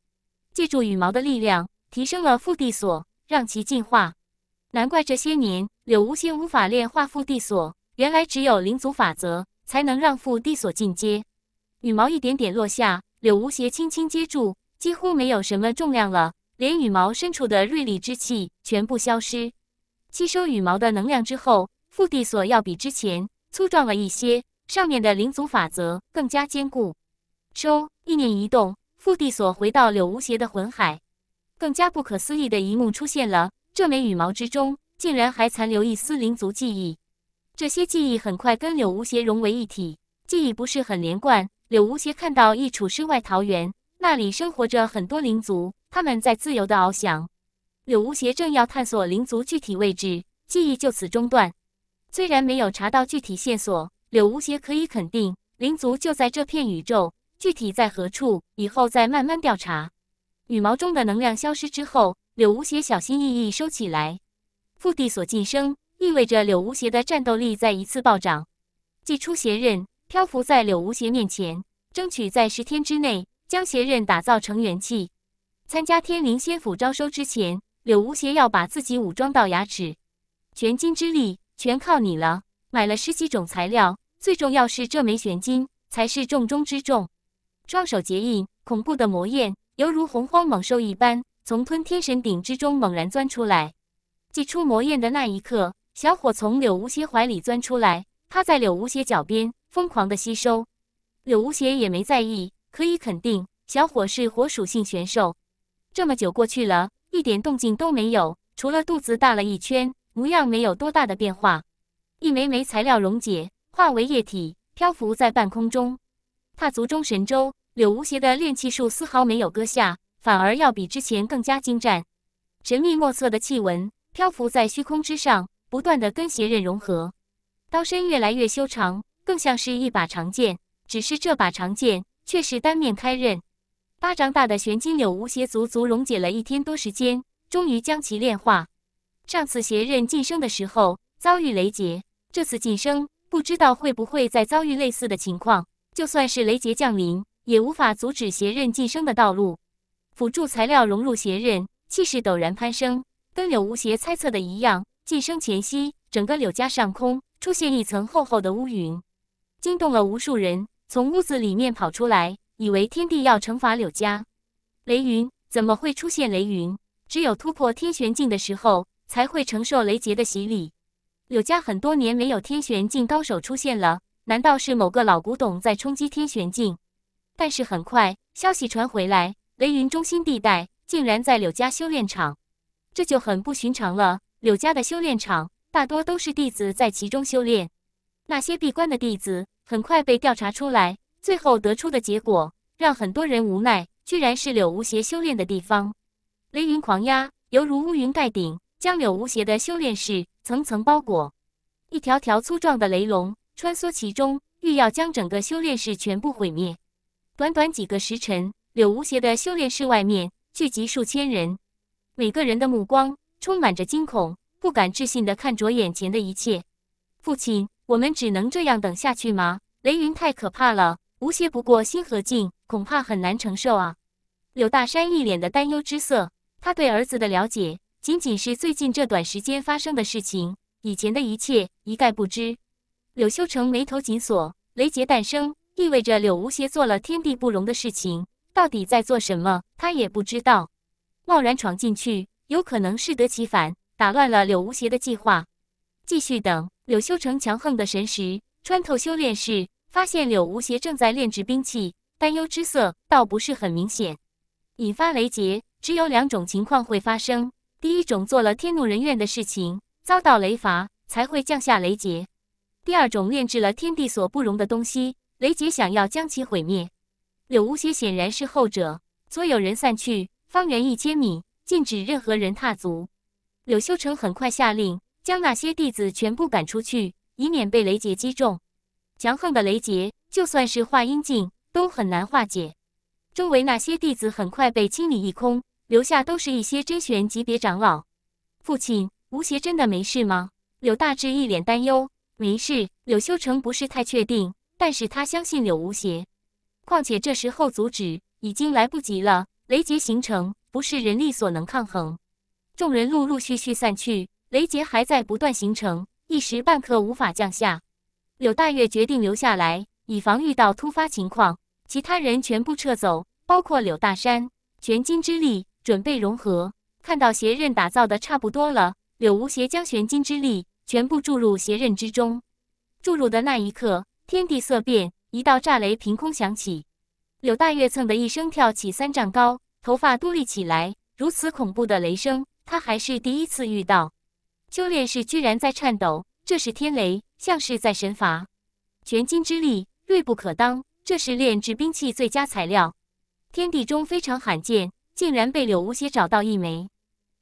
借助羽毛的力量，提升了覆地锁，让其进化。难怪这些年柳无邪无法炼化覆地锁，原来只有灵族法则才能让覆地锁进阶。羽毛一点点落下，柳无邪轻轻接住，几乎没有什么重量了，连羽毛深处的锐利之气全部消失。吸收羽毛的能量之后，覆地锁要比之前粗壮了一些，上面的灵族法则更加坚固。收，意念一动。复地锁回到柳无邪的魂海，更加不可思议的一幕出现了：这枚羽毛之中竟然还残留一丝灵族记忆。这些记忆很快跟柳无邪融为一体，记忆不是很连贯。柳无邪看到一处世外桃源，那里生活着很多灵族，他们在自由地翱翔。柳无邪正要探索灵族具体位置，记忆就此中断。虽然没有查到具体线索，柳无邪可以肯定，灵族就在这片宇宙。具体在何处，以后再慢慢调查。羽毛中的能量消失之后，柳无邪小心翼翼收起来。附地所晋升意味着柳无邪的战斗力再一次暴涨。祭出邪刃，漂浮在柳无邪面前，争取在十天之内将邪刃打造成元气。参加天灵仙府招收之前，柳无邪要把自己武装到牙齿。玄金之力全靠你了。买了十几种材料，最重要是这枚玄金才是重中之重。双手结印，恐怖的魔焰犹如洪荒猛兽一般，从吞天神鼎之中猛然钻出来。祭出魔焰的那一刻，小火从柳无邪怀里钻出来，趴在柳无邪脚边，疯狂的吸收。柳无邪也没在意，可以肯定，小火是火属性玄兽。这么久过去了，一点动静都没有，除了肚子大了一圈，模样没有多大的变化。一枚枚材料溶解，化为液体，漂浮在半空中，踏足中神州。柳无邪的炼气术丝毫没有搁下，反而要比之前更加精湛。神秘莫测的气纹漂浮在虚空之上，不断的跟邪刃融合，刀身越来越修长，更像是一把长剑。只是这把长剑却是单面开刃。巴掌大的玄金柳无邪足足溶解了一天多时间，终于将其炼化。上次邪刃晋升的时候遭遇雷劫，这次晋升不知道会不会再遭遇类似的情况。就算是雷劫降临。也无法阻止邪刃晋升的道路，辅助材料融入邪刃，气势陡然攀升。跟柳无邪猜测的一样，晋升前夕，整个柳家上空出现一层厚厚的乌云，惊动了无数人，从屋子里面跑出来，以为天地要惩罚柳家。雷云怎么会出现雷云？只有突破天玄境的时候才会承受雷劫的洗礼。柳家很多年没有天玄境高手出现了，难道是某个老古董在冲击天玄境？但是很快，消息传回来，雷云中心地带竟然在柳家修炼场，这就很不寻常了。柳家的修炼场大多都是弟子在其中修炼，那些闭关的弟子很快被调查出来。最后得出的结果让很多人无奈，居然是柳无邪修炼的地方。雷云狂压，犹如乌云盖顶，将柳无邪的修炼室层层包裹。一条条粗壮的雷龙穿梭其中，欲要将整个修炼室全部毁灭。短短几个时辰，柳无邪的修炼室外面聚集数千人，每个人的目光充满着惊恐，不敢置信的看着眼前的一切。父亲，我们只能这样等下去吗？雷云太可怕了，无邪不过心河境，恐怕很难承受啊！柳大山一脸的担忧之色，他对儿子的了解仅仅是最近这段时间发生的事情，以前的一切一概不知。柳修成眉头紧锁，雷劫诞生。意味着柳无邪做了天地不容的事情，到底在做什么？他也不知道。贸然闯进去，有可能适得其反，打乱了柳无邪的计划。继续等柳修成强横的神识穿透修炼室，发现柳无邪正在炼制兵器，担忧之色倒不是很明显。引发雷劫只有两种情况会发生：第一种，做了天怒人怨的事情，遭到雷罚才会降下雷劫；第二种，炼制了天地所不容的东西。雷杰想要将其毁灭，柳无邪显然是后者。所有人散去，方圆一千米禁止任何人踏足。柳修成很快下令，将那些弟子全部赶出去，以免被雷杰击中。强横的雷杰，就算是化阴境都很难化解。周围那些弟子很快被清理一空，留下都是一些真玄级别长老。父亲，无邪真的没事吗？柳大志一脸担忧。没事。柳修成不是太确定。但是他相信柳无邪，况且这时候阻止已经来不及了。雷劫形成不是人力所能抗衡。众人陆陆续续散去，雷劫还在不断形成，一时半刻无法降下。柳大月决定留下来，以防遇到突发情况。其他人全部撤走，包括柳大山。玄金之力准备融合。看到邪刃打造的差不多了，柳无邪将玄金之力全部注入邪刃之中。注入的那一刻。天地色变，一道炸雷凭空响起。柳大月蹭的一声跳起三丈高，头发都立起来。如此恐怖的雷声，他还是第一次遇到。秋炼士居然在颤抖，这是天雷，像是在神罚。全金之力，锐不可当，这是炼制兵器最佳材料，天地中非常罕见，竟然被柳无邪找到一枚。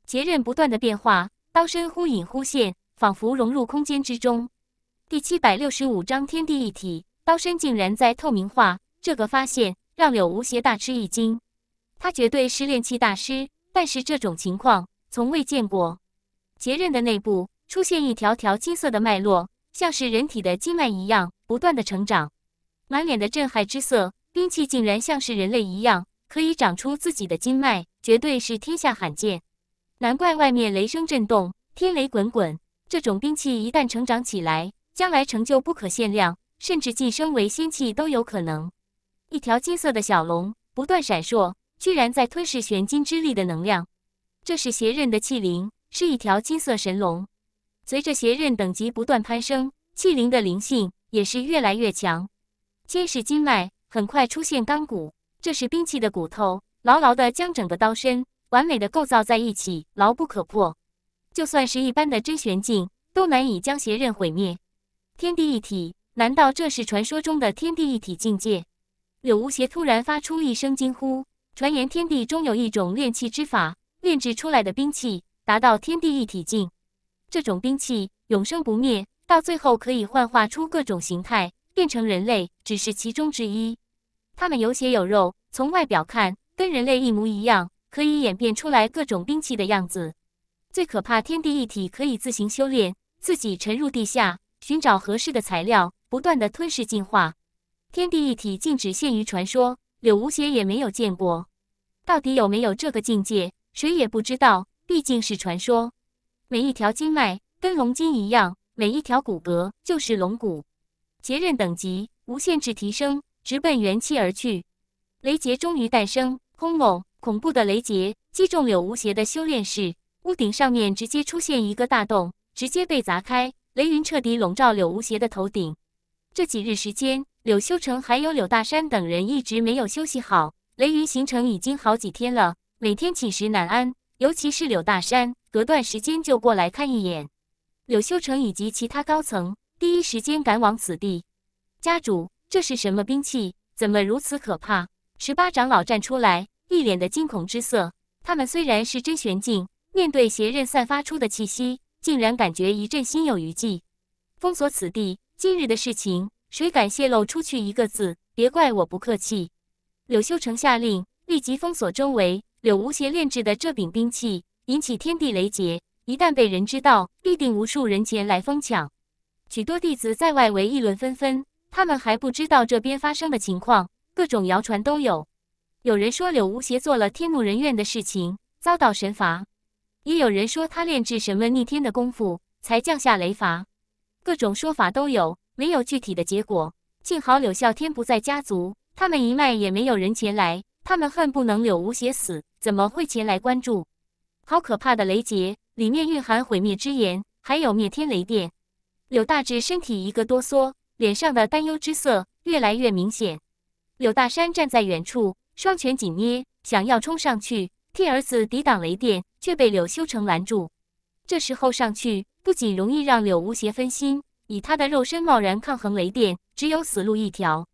截刃不断的变化，刀身忽隐忽现，仿佛融入空间之中。第七百六十五章天地一体，刀身竟然在透明化。这个发现让柳无邪大吃一惊。他绝对是炼器大师，但是这种情况从未见过。结刃的内部出现一条条金色的脉络，像是人体的经脉一样，不断的成长。满脸的震撼之色，兵器竟然像是人类一样，可以长出自己的经脉，绝对是天下罕见。难怪外面雷声震动，天雷滚滚。这种兵器一旦成长起来，将来成就不可限量，甚至晋升为仙器都有可能。一条金色的小龙不断闪烁，居然在吞噬玄金之力的能量。这是邪刃的器灵，是一条金色神龙。随着邪刃等级不断攀升，器灵的灵性也是越来越强。先是筋脉，很快出现钢骨。这是兵器的骨头，牢牢的将整个刀身完美的构造在一起，牢不可破。就算是一般的真玄境，都难以将邪刃毁灭。天地一体？难道这是传说中的天地一体境界？柳无邪突然发出一声惊呼。传言天地中有一种炼器之法，炼制出来的兵器达到天地一体境，这种兵器永生不灭，到最后可以幻化出各种形态，变成人类只是其中之一。他们有血有肉，从外表看跟人类一模一样，可以演变出来各种兵器的样子。最可怕，天地一体可以自行修炼，自己沉入地下。寻找合适的材料，不断的吞噬进化，天地一体，竟只限于传说。柳无邪也没有见过，到底有没有这个境界，谁也不知道。毕竟是传说。每一条经脉跟龙筋一样，每一条骨骼就是龙骨。结刃等级无限制提升，直奔元气而去。雷劫终于诞生，轰隆！恐怖的雷劫击中柳无邪的修炼室，屋顶上面直接出现一个大洞，直接被砸开。雷云彻底笼罩柳无邪的头顶。这几日时间，柳修成还有柳大山等人一直没有休息好。雷云行程已经好几天了，每天寝食难安。尤其是柳大山，隔段时间就过来看一眼。柳修成以及其他高层第一时间赶往此地。家主，这是什么兵器？怎么如此可怕？十八长老站出来，一脸的惊恐之色。他们虽然是真玄境，面对邪刃散发出的气息。竟然感觉一阵心有余悸，封锁此地。今日的事情，谁敢泄露出去一个字，别怪我不客气。柳修成下令，立即封锁周围。柳无邪炼制的这柄兵器，引起天地雷劫，一旦被人知道，必定无数人前来疯抢。许多弟子在外围议论纷纷，他们还不知道这边发生的情况，各种谣传都有。有人说柳无邪做了天怒人怨的事情，遭到神罚。也有人说他炼制神么逆天的功夫才降下雷罚，各种说法都有，没有具体的结果。幸好柳啸天不在家族，他们一脉也没有人前来，他们恨不能柳无邪死，怎么会前来关注？好可怕的雷劫，里面蕴含毁灭之炎，还有灭天雷电。柳大志身体一个哆嗦，脸上的担忧之色越来越明显。柳大山站在远处，双拳紧捏，想要冲上去替儿子抵挡雷电。却被柳修成拦住。这时候上去，不仅容易让柳无邪分心，以他的肉身贸然抗衡雷电，只有死路一条。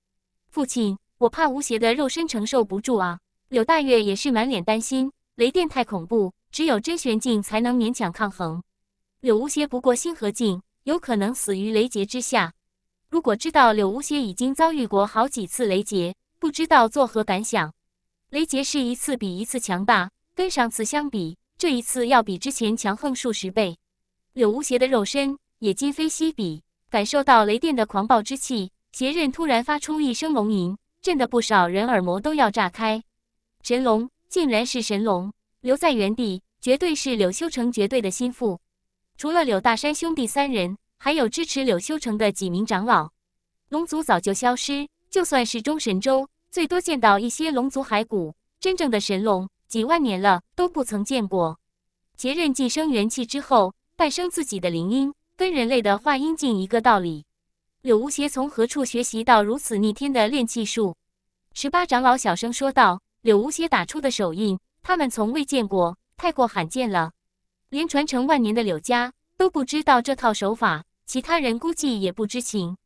父亲，我怕无邪的肉身承受不住啊！柳大月也是满脸担心。雷电太恐怖，只有真玄境才能勉强抗衡。柳无邪不过星河境，有可能死于雷劫之下。如果知道柳无邪已经遭遇过好几次雷劫，不知道作何感想。雷劫是一次比一次强大，跟上次相比。这一次要比之前强横数十倍，柳无邪的肉身也今非昔比。感受到雷电的狂暴之气，邪刃突然发出一声龙吟，震得不少人耳膜都要炸开。神龙，竟然是神龙！留在原地，绝对是柳修成绝对的心腹。除了柳大山兄弟三人，还有支持柳修成的几名长老。龙族早就消失，就算是中神州，最多见到一些龙族骸骨。真正的神龙。几万年了都不曾见过，结刃晋升元气之后诞生自己的灵音，跟人类的化音境一个道理。柳无邪从何处学习到如此逆天的炼气术？十八长老小声说道：“柳无邪打出的手印，他们从未见过，太过罕见了。连传承万年的柳家都不知道这套手法，其他人估计也不知情。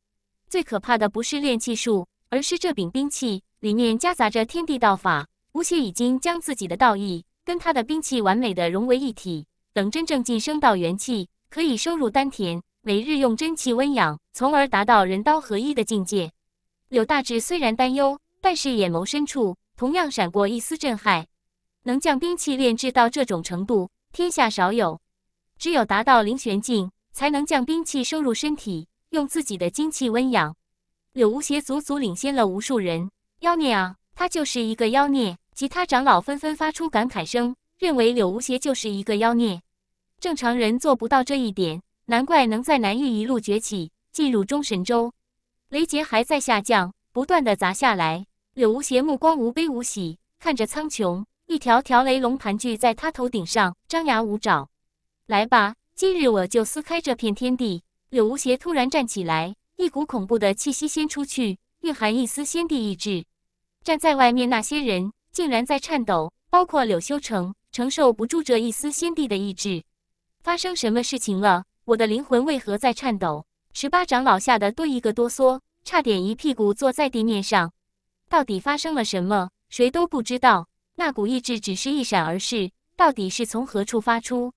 最可怕的不是炼气术，而是这柄兵器里面夹杂着天地道法。”吴邪已经将自己的道义跟他的兵器完美的融为一体。等真正晋升到元气，可以收入丹田，每日用真气温养，从而达到人刀合一的境界。柳大志虽然担忧，但是眼眸深处同样闪过一丝震撼。能将兵器炼制到这种程度，天下少有。只有达到灵玄境，才能将兵器收入身体，用自己的精气温养。柳无邪足足领先了无数人，妖孽啊！他就是一个妖孽。其他长老纷纷发出感慨声，认为柳无邪就是一个妖孽，正常人做不到这一点，难怪能在南域一路崛起，进入中神州。雷劫还在下降，不断的砸下来。柳无邪目光无悲无喜，看着苍穹，一条条雷龙盘踞在他头顶上，张牙舞爪。来吧，今日我就撕开这片天地！柳无邪突然站起来，一股恐怖的气息先出去，蕴含一丝先帝意志。站在外面那些人。竟然在颤抖，包括柳修成承受不住这一丝先帝的意志。发生什么事情了？我的灵魂为何在颤抖？十八长老吓得多一个哆嗦，差点一屁股坐在地面上。到底发生了什么？谁都不知道。那股意志只是一闪而逝，到底是从何处发出？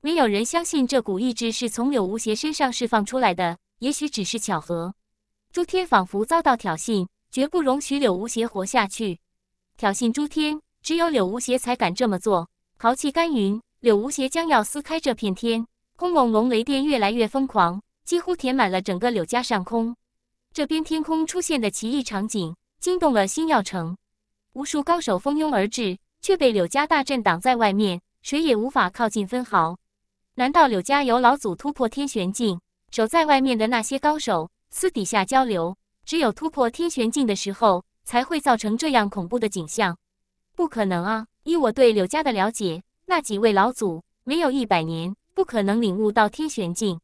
没有人相信这股意志是从柳无邪身上释放出来的，也许只是巧合。朱天仿佛遭到挑衅，绝不容许柳无邪活下去。挑衅诸天，只有柳无邪才敢这么做，豪气干云。柳无邪将要撕开这片天轰隆隆，雷电越来越疯狂，几乎填满了整个柳家上空。这边天空出现的奇异场景，惊动了星耀城，无数高手蜂拥而至，却被柳家大阵挡在外面，谁也无法靠近分毫。难道柳家有老祖突破天玄境？守在外面的那些高手私底下交流，只有突破天玄境的时候。才会造成这样恐怖的景象，不可能啊！依我对柳家的了解，那几位老祖没有一百年，不可能领悟到天玄境。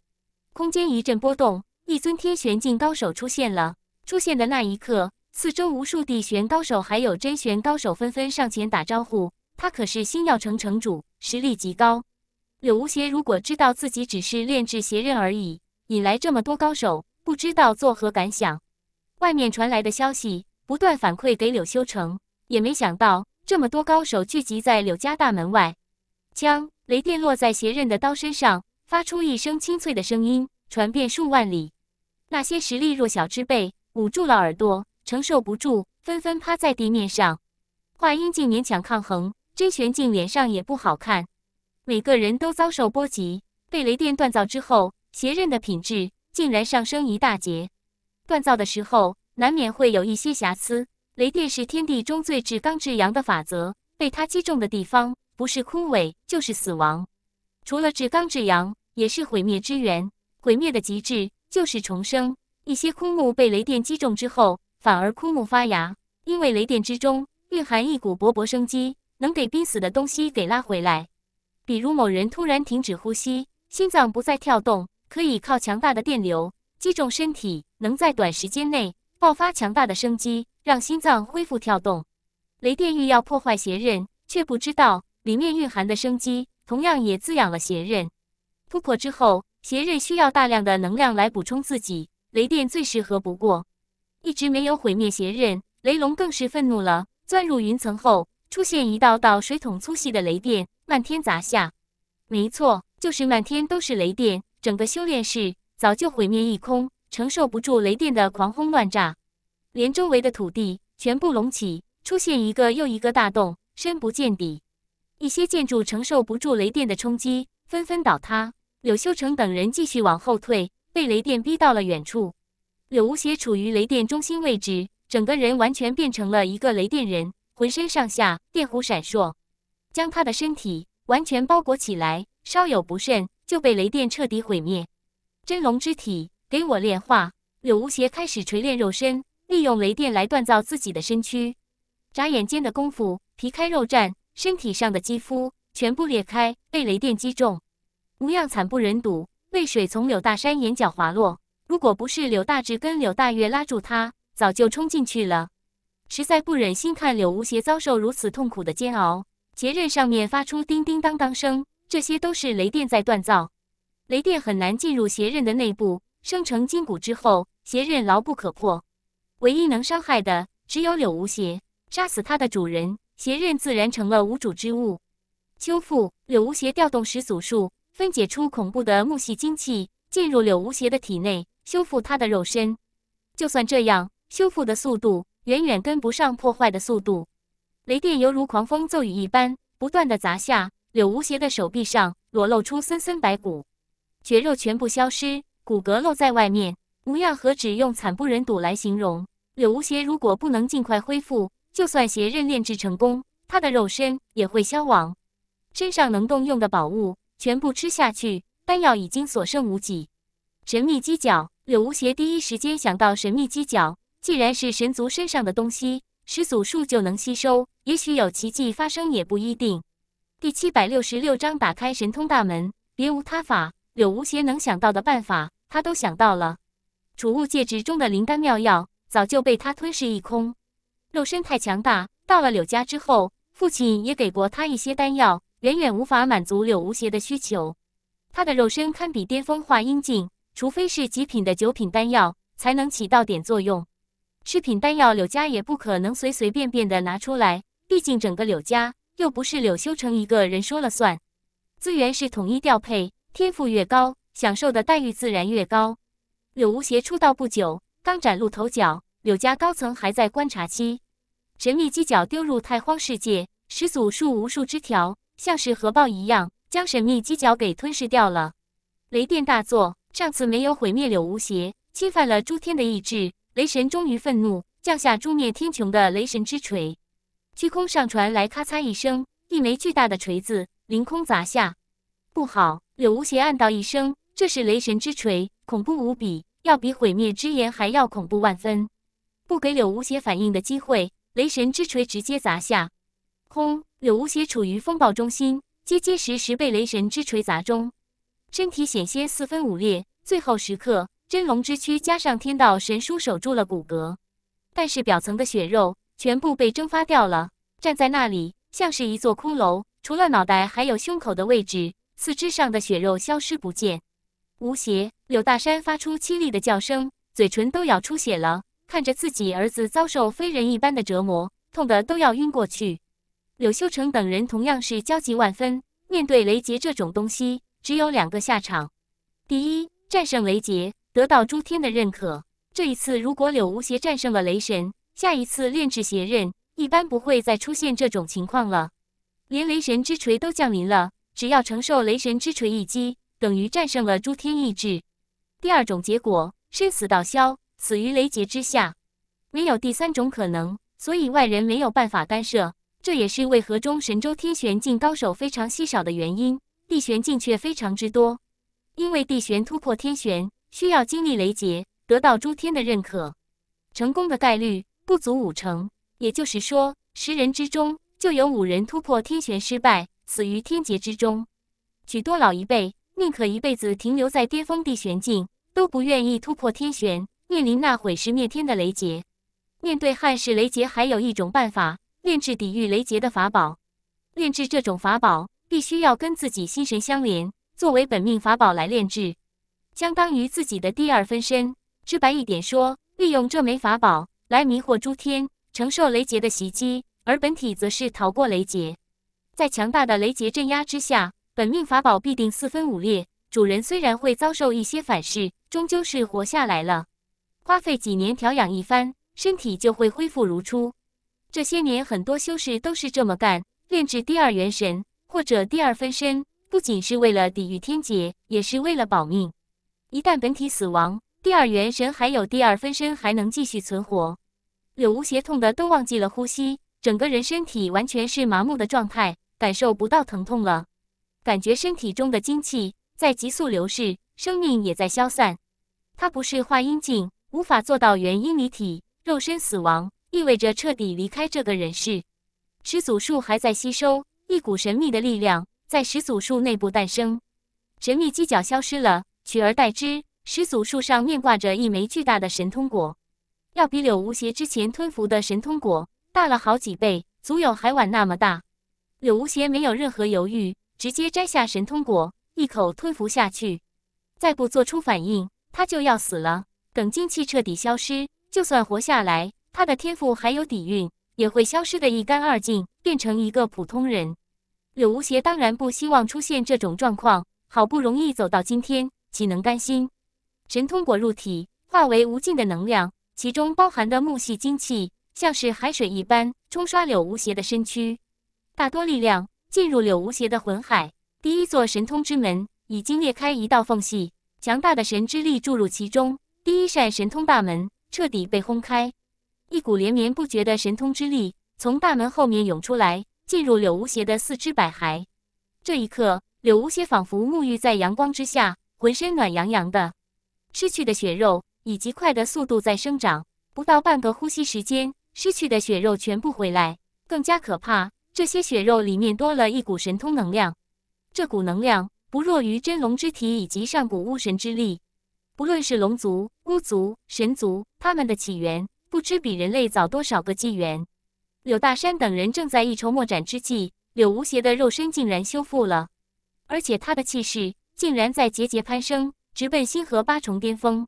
空间一阵波动，一尊天玄境高手出现了。出现的那一刻，四周无数地玄高手还有真玄高手纷纷上前打招呼。他可是星耀城城主，实力极高。柳无邪如果知道自己只是炼制邪刃而已，引来这么多高手，不知道作何感想。外面传来的消息。不断反馈给柳修成，也没想到这么多高手聚集在柳家大门外。枪雷电落在邪刃的刀身上，发出一声清脆的声音，传遍数万里。那些实力弱小之辈捂住了耳朵，承受不住，纷纷趴在地面上。话音竟勉强抗衡，真玄境脸上也不好看。每个人都遭受波及，被雷电锻造之后，邪刃的品质竟然上升一大截。锻造的时候。难免会有一些瑕疵。雷电是天地中最至刚至阳的法则，被它击中的地方，不是枯萎就是死亡。除了至刚至阳，也是毁灭之源。毁灭的极致就是重生。一些枯木被雷电击中之后，反而枯木发芽，因为雷电之中蕴含一股勃勃生机，能给濒死的东西给拉回来。比如某人突然停止呼吸，心脏不再跳动，可以靠强大的电流击中身体，能在短时间内。爆发强大的生机，让心脏恢复跳动。雷电欲要破坏邪刃，却不知道里面蕴含的生机同样也滋养了邪刃。突破之后，邪刃需要大量的能量来补充自己，雷电最适合不过。一直没有毁灭邪刃，雷龙更是愤怒了。钻入云层后，出现一道道水桶粗细的雷电，漫天砸下。没错，就是漫天都是雷电，整个修炼室早就毁灭一空。承受不住雷电的狂轰乱炸，连周围的土地全部隆起，出现一个又一个大洞，深不见底。一些建筑承受不住雷电的冲击，纷纷倒塌。柳修成等人继续往后退，被雷电逼到了远处。柳无邪处于雷电中心位置，整个人完全变成了一个雷电人，浑身上下电弧闪烁，将他的身体完全包裹起来。稍有不慎，就被雷电彻底毁灭。真龙之体。给我炼化！柳无邪开始锤炼肉身，利用雷电来锻造自己的身躯。眨眼间的功夫，皮开肉绽，身体上的肌肤全部裂开，被雷电击中，模样惨不忍睹。泪水从柳大山眼角滑落。如果不是柳大志跟柳大月拉住他，早就冲进去了。实在不忍心看柳无邪遭受如此痛苦的煎熬。结刃上面发出叮叮当当声，这些都是雷电在锻造。雷电很难进入邪刃的内部。生成筋骨之后，邪刃牢不可破，唯一能伤害的只有柳无邪。杀死他的主人，邪刃自然成了无主之物。修复柳无邪调动始祖术，分解出恐怖的木系精气，进入柳无邪的体内，修复他的肉身。就算这样，修复的速度远远跟不上破坏的速度。雷电犹如狂风骤雨一般，不断的砸下。柳无邪的手臂上裸露出森森白骨，血肉全部消失。骨骼露在外面，模样何止用惨不忍睹来形容。柳无邪如果不能尽快恢复，就算邪刃炼制成功，他的肉身也会消亡。身上能动用的宝物全部吃下去，丹药已经所剩无几。神秘犄角，柳无邪第一时间想到神秘犄角。既然是神族身上的东西，始祖术就能吸收，也许有奇迹发生也不一定。第七百六十六章打开神通大门，别无他法，柳无邪能想到的办法。他都想到了，储物戒指中的灵丹妙药早就被他吞噬一空。肉身太强大，到了柳家之后，父亲也给过他一些丹药，远远无法满足柳无邪的需求。他的肉身堪比巅峰化阴境，除非是极品的九品丹药，才能起到点作用。饰品丹药，柳家也不可能随随便便的拿出来。毕竟整个柳家又不是柳修成一个人说了算，资源是统一调配，天赋越高。享受的待遇自然越高。柳无邪出道不久，刚崭露头角，柳家高层还在观察期。神秘犄角丢入太荒世界，始祖树无数枝条像是核爆一样，将神秘犄角给吞噬掉了。雷电大作，上次没有毁灭柳无邪，侵犯了诸天的意志，雷神终于愤怒，降下诛灭天穹的雷神之锤。虚空上传来咔嚓一声，一枚巨大的锤子凌空砸下。不好！柳无邪暗道一声。这是雷神之锤，恐怖无比，要比毁灭之炎还要恐怖万分。不给柳无邪反应的机会，雷神之锤直接砸下。空，柳无邪处于风暴中心，结结实实被雷神之锤砸中，身体险些四分五裂。最后时刻，真龙之躯加上天道神枢守住了骨骼，但是表层的血肉全部被蒸发掉了。站在那里，像是一座骷髅，除了脑袋还有胸口的位置，四肢上的血肉消失不见。吴邪、柳大山发出凄厉的叫声，嘴唇都咬出血了，看着自己儿子遭受非人一般的折磨，痛得都要晕过去。柳修成等人同样是焦急万分，面对雷劫这种东西，只有两个下场：第一，战胜雷劫，得到诸天的认可；这一次，如果柳无邪战胜了雷神，下一次炼制邪刃一般不会再出现这种情况了。连雷神之锤都降临了，只要承受雷神之锤一击。等于战胜了诸天意志。第二种结果，生死道消，死于雷劫之下。唯有第三种可能，所以外人没有办法干涉。这也是为何中神州天玄境高手非常稀少的原因，地玄境却非常之多。因为地玄突破天玄，需要经历雷劫，得到诸天的认可，成功的概率不足五成。也就是说，十人之中就有五人突破天玄失败，死于天劫之中。许多老一辈。宁可一辈子停留在巅峰地玄境，都不愿意突破天玄，面临那毁尸灭天的雷劫。面对汉室雷劫，还有一种办法：炼制抵御雷劫的法宝。炼制这种法宝，必须要跟自己心神相连，作为本命法宝来炼制，相当于自己的第二分身。直白一点说，利用这枚法宝来迷惑诸天，承受雷劫的袭击，而本体则是逃过雷劫。在强大的雷劫镇压之下。本命法宝必定四分五裂，主人虽然会遭受一些反噬，终究是活下来了。花费几年调养一番，身体就会恢复如初。这些年，很多修士都是这么干，炼制第二元神或者第二分身，不仅是为了抵御天劫，也是为了保命。一旦本体死亡，第二元神还有第二分身还能继续存活。柳无邪痛的都忘记了呼吸，整个人身体完全是麻木的状态，感受不到疼痛了。感觉身体中的精气在急速流逝，生命也在消散。他不是化阴境，无法做到元阴离体。肉身死亡意味着彻底离开这个人世。始祖树还在吸收一股神秘的力量，在始祖树内部诞生。神秘犄角消失了，取而代之，始祖树上面挂着一枚巨大的神通果，要比柳无邪之前吞服的神通果大了好几倍，足有海碗那么大。柳无邪没有任何犹豫。直接摘下神通果，一口吞服下去，再不做出反应，他就要死了。等精气彻底消失，就算活下来，他的天赋还有底蕴也会消失的一干二净，变成一个普通人。柳无邪当然不希望出现这种状况，好不容易走到今天，岂能甘心？神通果入体，化为无尽的能量，其中包含的木系精气，像是海水一般冲刷柳无邪的身躯，大多力量。进入柳无邪的魂海，第一座神通之门已经裂开一道缝隙，强大的神之力注入其中，第一扇神通大门彻底被轰开，一股连绵不绝的神通之力从大门后面涌出来，进入柳无邪的四肢百骸。这一刻，柳无邪仿佛沐浴在阳光之下，浑身暖洋洋的。失去的血肉以极快的速度在生长，不到半个呼吸时间，失去的血肉全部回来，更加可怕。这些血肉里面多了一股神通能量，这股能量不弱于真龙之体以及上古巫神之力。不论是龙族、巫族、神族，他们的起源不知比人类早多少个纪元。柳大山等人正在一筹莫展之际，柳无邪的肉身竟然修复了，而且他的气势竟然在节节攀升，直奔星河八重巅峰。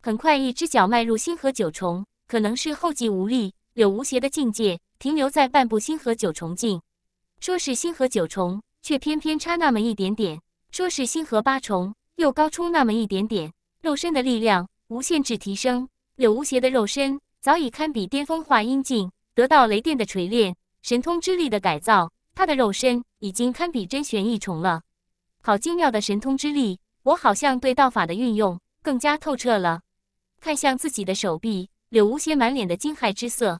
很快，一只脚迈入星河九重，可能是后继无力。柳无邪的境界。停留在半步星河九重境，说是星河九重，却偏偏差那么一点点；说是星河八重，又高出那么一点点。肉身的力量无限制提升，柳无邪的肉身早已堪比巅峰化阴境，得到雷电的锤炼，神通之力的改造，他的肉身已经堪比真玄一重了。好精妙的神通之力，我好像对道法的运用更加透彻了。看向自己的手臂，柳无邪满脸的惊骇之色。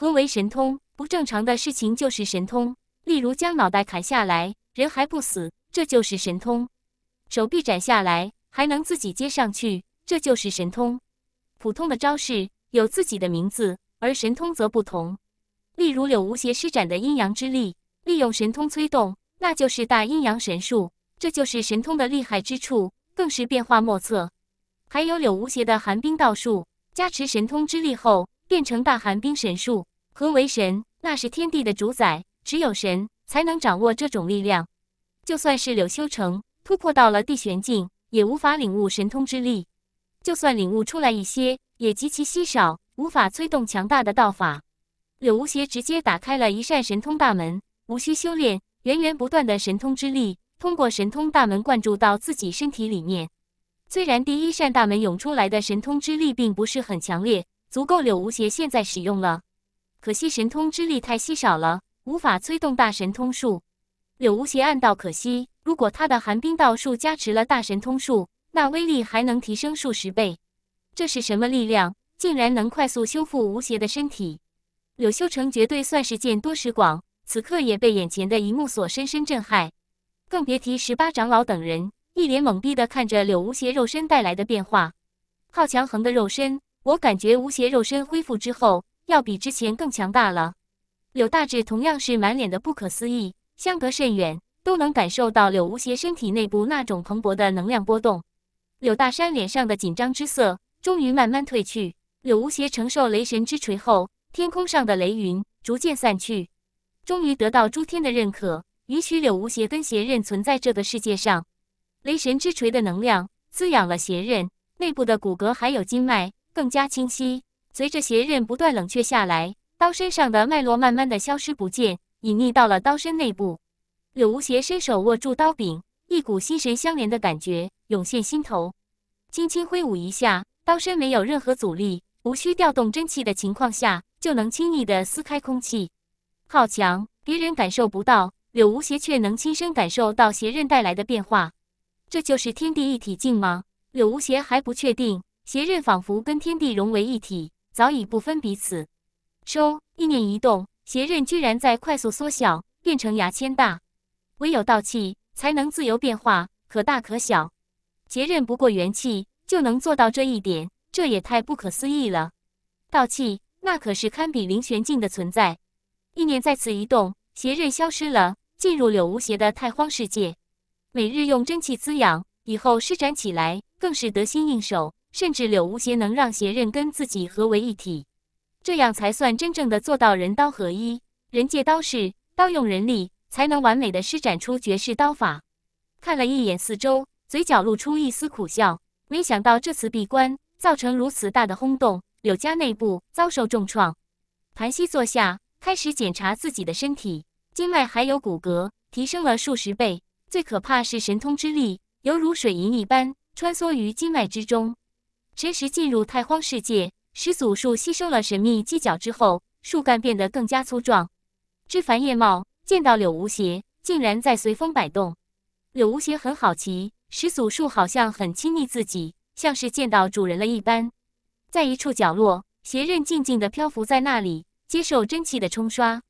何为神通？不正常的事情就是神通。例如将脑袋砍下来，人还不死，这就是神通；手臂斩下来，还能自己接上去，这就是神通。普通的招式有自己的名字，而神通则不同。例如柳无邪施展的阴阳之力，利用神通催动，那就是大阴阳神术。这就是神通的厉害之处，更是变化莫测。还有柳无邪的寒冰道术，加持神通之力后。变成大寒冰神树，何为神？那是天地的主宰，只有神才能掌握这种力量。就算是柳修成突破到了地玄境，也无法领悟神通之力。就算领悟出来一些，也极其稀少，无法催动强大的道法。柳无邪直接打开了一扇神通大门，无需修炼，源源不断的神通之力通过神通大门灌注到自己身体里面。虽然第一扇大门涌出来的神通之力并不是很强烈。足够柳无邪现在使用了，可惜神通之力太稀少了，无法催动大神通术。柳无邪暗道可惜，如果他的寒冰道术加持了大神通术，那威力还能提升数十倍。这是什么力量？竟然能快速修复无邪的身体？柳修成绝对算是见多识广，此刻也被眼前的一幕所深深震撼，更别提十八长老等人一脸懵逼的看着柳无邪肉身带来的变化，好强横的肉身！我感觉吴邪肉身恢复之后，要比之前更强大了。柳大志同样是满脸的不可思议，相隔甚远，都能感受到柳无邪身体内部那种蓬勃的能量波动。柳大山脸上的紧张之色终于慢慢褪去。柳无邪承受雷神之锤后，天空上的雷云逐渐散去，终于得到诸天的认可，允许柳无邪跟邪刃存在这个世界上。雷神之锤的能量滋养了邪刃内部的骨骼还有筋脉。更加清晰。随着邪刃不断冷却下来，刀身上的脉络慢慢的消失不见，隐匿到了刀身内部。柳无邪伸手握住刀柄，一股心神相连的感觉涌现心头，轻轻挥舞一下，刀身没有任何阻力，无需调动真气的情况下，就能轻易的撕开空气。好强！别人感受不到，柳无邪却能亲身感受到邪刃带来的变化。这就是天地一体境吗？柳无邪还不确定。邪刃仿佛跟天地融为一体，早已不分彼此。收，意念一动，邪刃居然在快速缩小，变成牙签大。唯有道气才能自由变化，可大可小。邪刃不过元气就能做到这一点，这也太不可思议了。道气那可是堪比灵玄境的存在。意念再次一动，邪刃消失了，进入柳无邪的太荒世界。每日用真气滋养，以后施展起来更是得心应手。甚至柳无邪能让邪刃跟自己合为一体，这样才算真正的做到人刀合一。人借刀势，刀用人力，才能完美的施展出绝世刀法。看了一眼四周，嘴角露出一丝苦笑。没想到这次闭关造成如此大的轰动，柳家内部遭受重创。盘膝坐下，开始检查自己的身体，经脉还有骨骼提升了数十倍。最可怕是神通之力，犹如水银一般穿梭于经脉之中。实时进入太荒世界，始祖树吸收了神秘犄角之后，树干变得更加粗壮，枝繁叶茂。见到柳无邪，竟然在随风摆动。柳无邪很好奇，始祖树好像很亲昵自己，像是见到主人了一般。在一处角落，邪刃静静地漂浮在那里，接受真气的冲刷。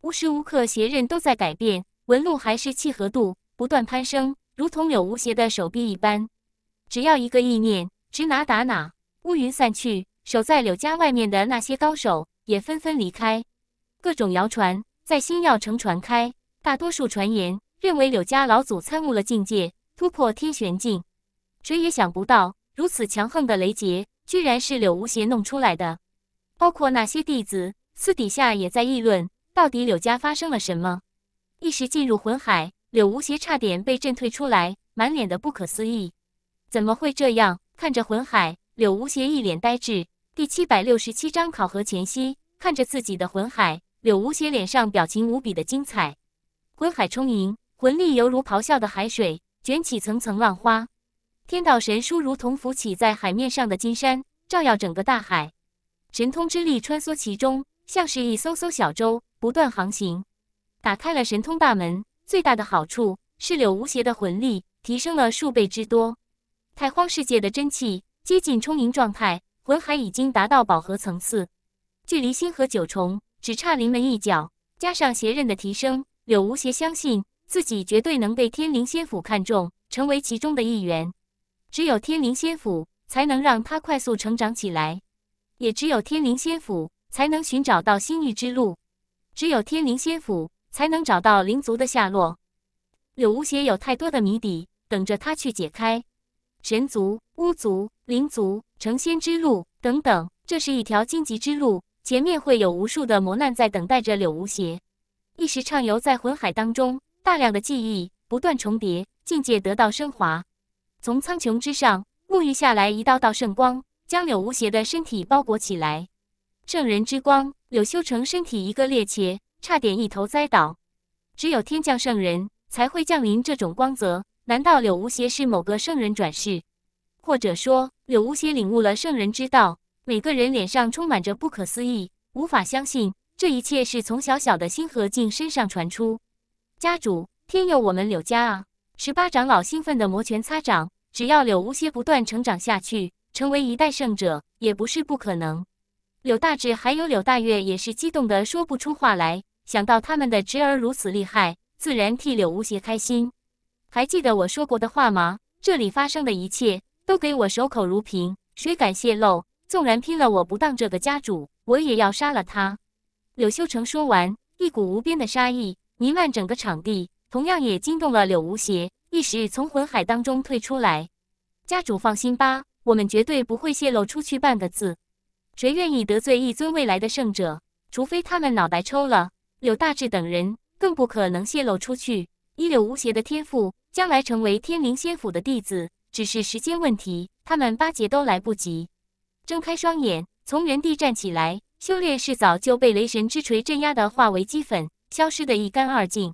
无时无刻，邪刃都在改变纹路还是契合度不断攀升，如同柳无邪的手臂一般。只要一个意念。指哪打哪，乌云散去，守在柳家外面的那些高手也纷纷离开。各种谣传在星耀城传开，大多数传言认为柳家老祖参悟了境界，突破天玄境。谁也想不到，如此强横的雷劫，居然是柳无邪弄出来的。包括那些弟子，私底下也在议论，到底柳家发生了什么？一时进入魂海，柳无邪差点被震退出来，满脸的不可思议：怎么会这样？看着魂海，柳无邪一脸呆滞。第七百六十七章考核前夕，看着自己的魂海，柳无邪脸上表情无比的精彩。魂海充盈，魂力犹如咆哮的海水，卷起层层浪花。天道神书如同浮起在海面上的金山，照耀整个大海。神通之力穿梭其中，像是一艘艘小舟不断航行。打开了神通大门，最大的好处是柳无邪的魂力提升了数倍之多。太荒世界的真气接近充盈状态，魂海已经达到饱和层次，距离星河九重只差临门一脚。加上邪刃的提升，柳无邪相信自己绝对能被天灵仙府看中，成为其中的一员。只有天灵仙府才能让他快速成长起来，也只有天灵仙府才能寻找到星域之路，只有天灵仙府才能找到灵族的下落。柳无邪有太多的谜底等着他去解开。神族、巫族、灵族，成仙之路等等，这是一条荆棘之路，前面会有无数的磨难在等待着柳无邪。一时畅游在魂海当中，大量的记忆不断重叠，境界得到升华。从苍穹之上，沐浴下来一道道圣光，将柳无邪的身体包裹起来。圣人之光，柳修成身体一个趔趄，差点一头栽倒。只有天降圣人才会降临这种光泽。难道柳无邪是某个圣人转世，或者说柳无邪领悟了圣人之道？每个人脸上充满着不可思议，无法相信这一切是从小小的星河镜身上传出。家主，天佑我们柳家啊！十八长老兴奋的摩拳擦掌，只要柳无邪不断成长下去，成为一代圣者也不是不可能。柳大志还有柳大月也是激动的说不出话来，想到他们的侄儿如此厉害，自然替柳无邪开心。还记得我说过的话吗？这里发生的一切都给我守口如瓶，谁敢泄露，纵然拼了，我不当这个家主，我也要杀了他。柳修成说完，一股无边的杀意弥漫整个场地，同样也惊动了柳无邪，一时从魂海当中退出来。家主放心吧，我们绝对不会泄露出去半个字。谁愿意得罪一尊未来的圣者？除非他们脑袋抽了。柳大志等人更不可能泄露出去。以柳无邪的天赋。将来成为天灵仙府的弟子，只是时间问题。他们巴结都来不及。睁开双眼，从原地站起来，修炼是早就被雷神之锤镇压的，化为齑粉，消失的一干二净。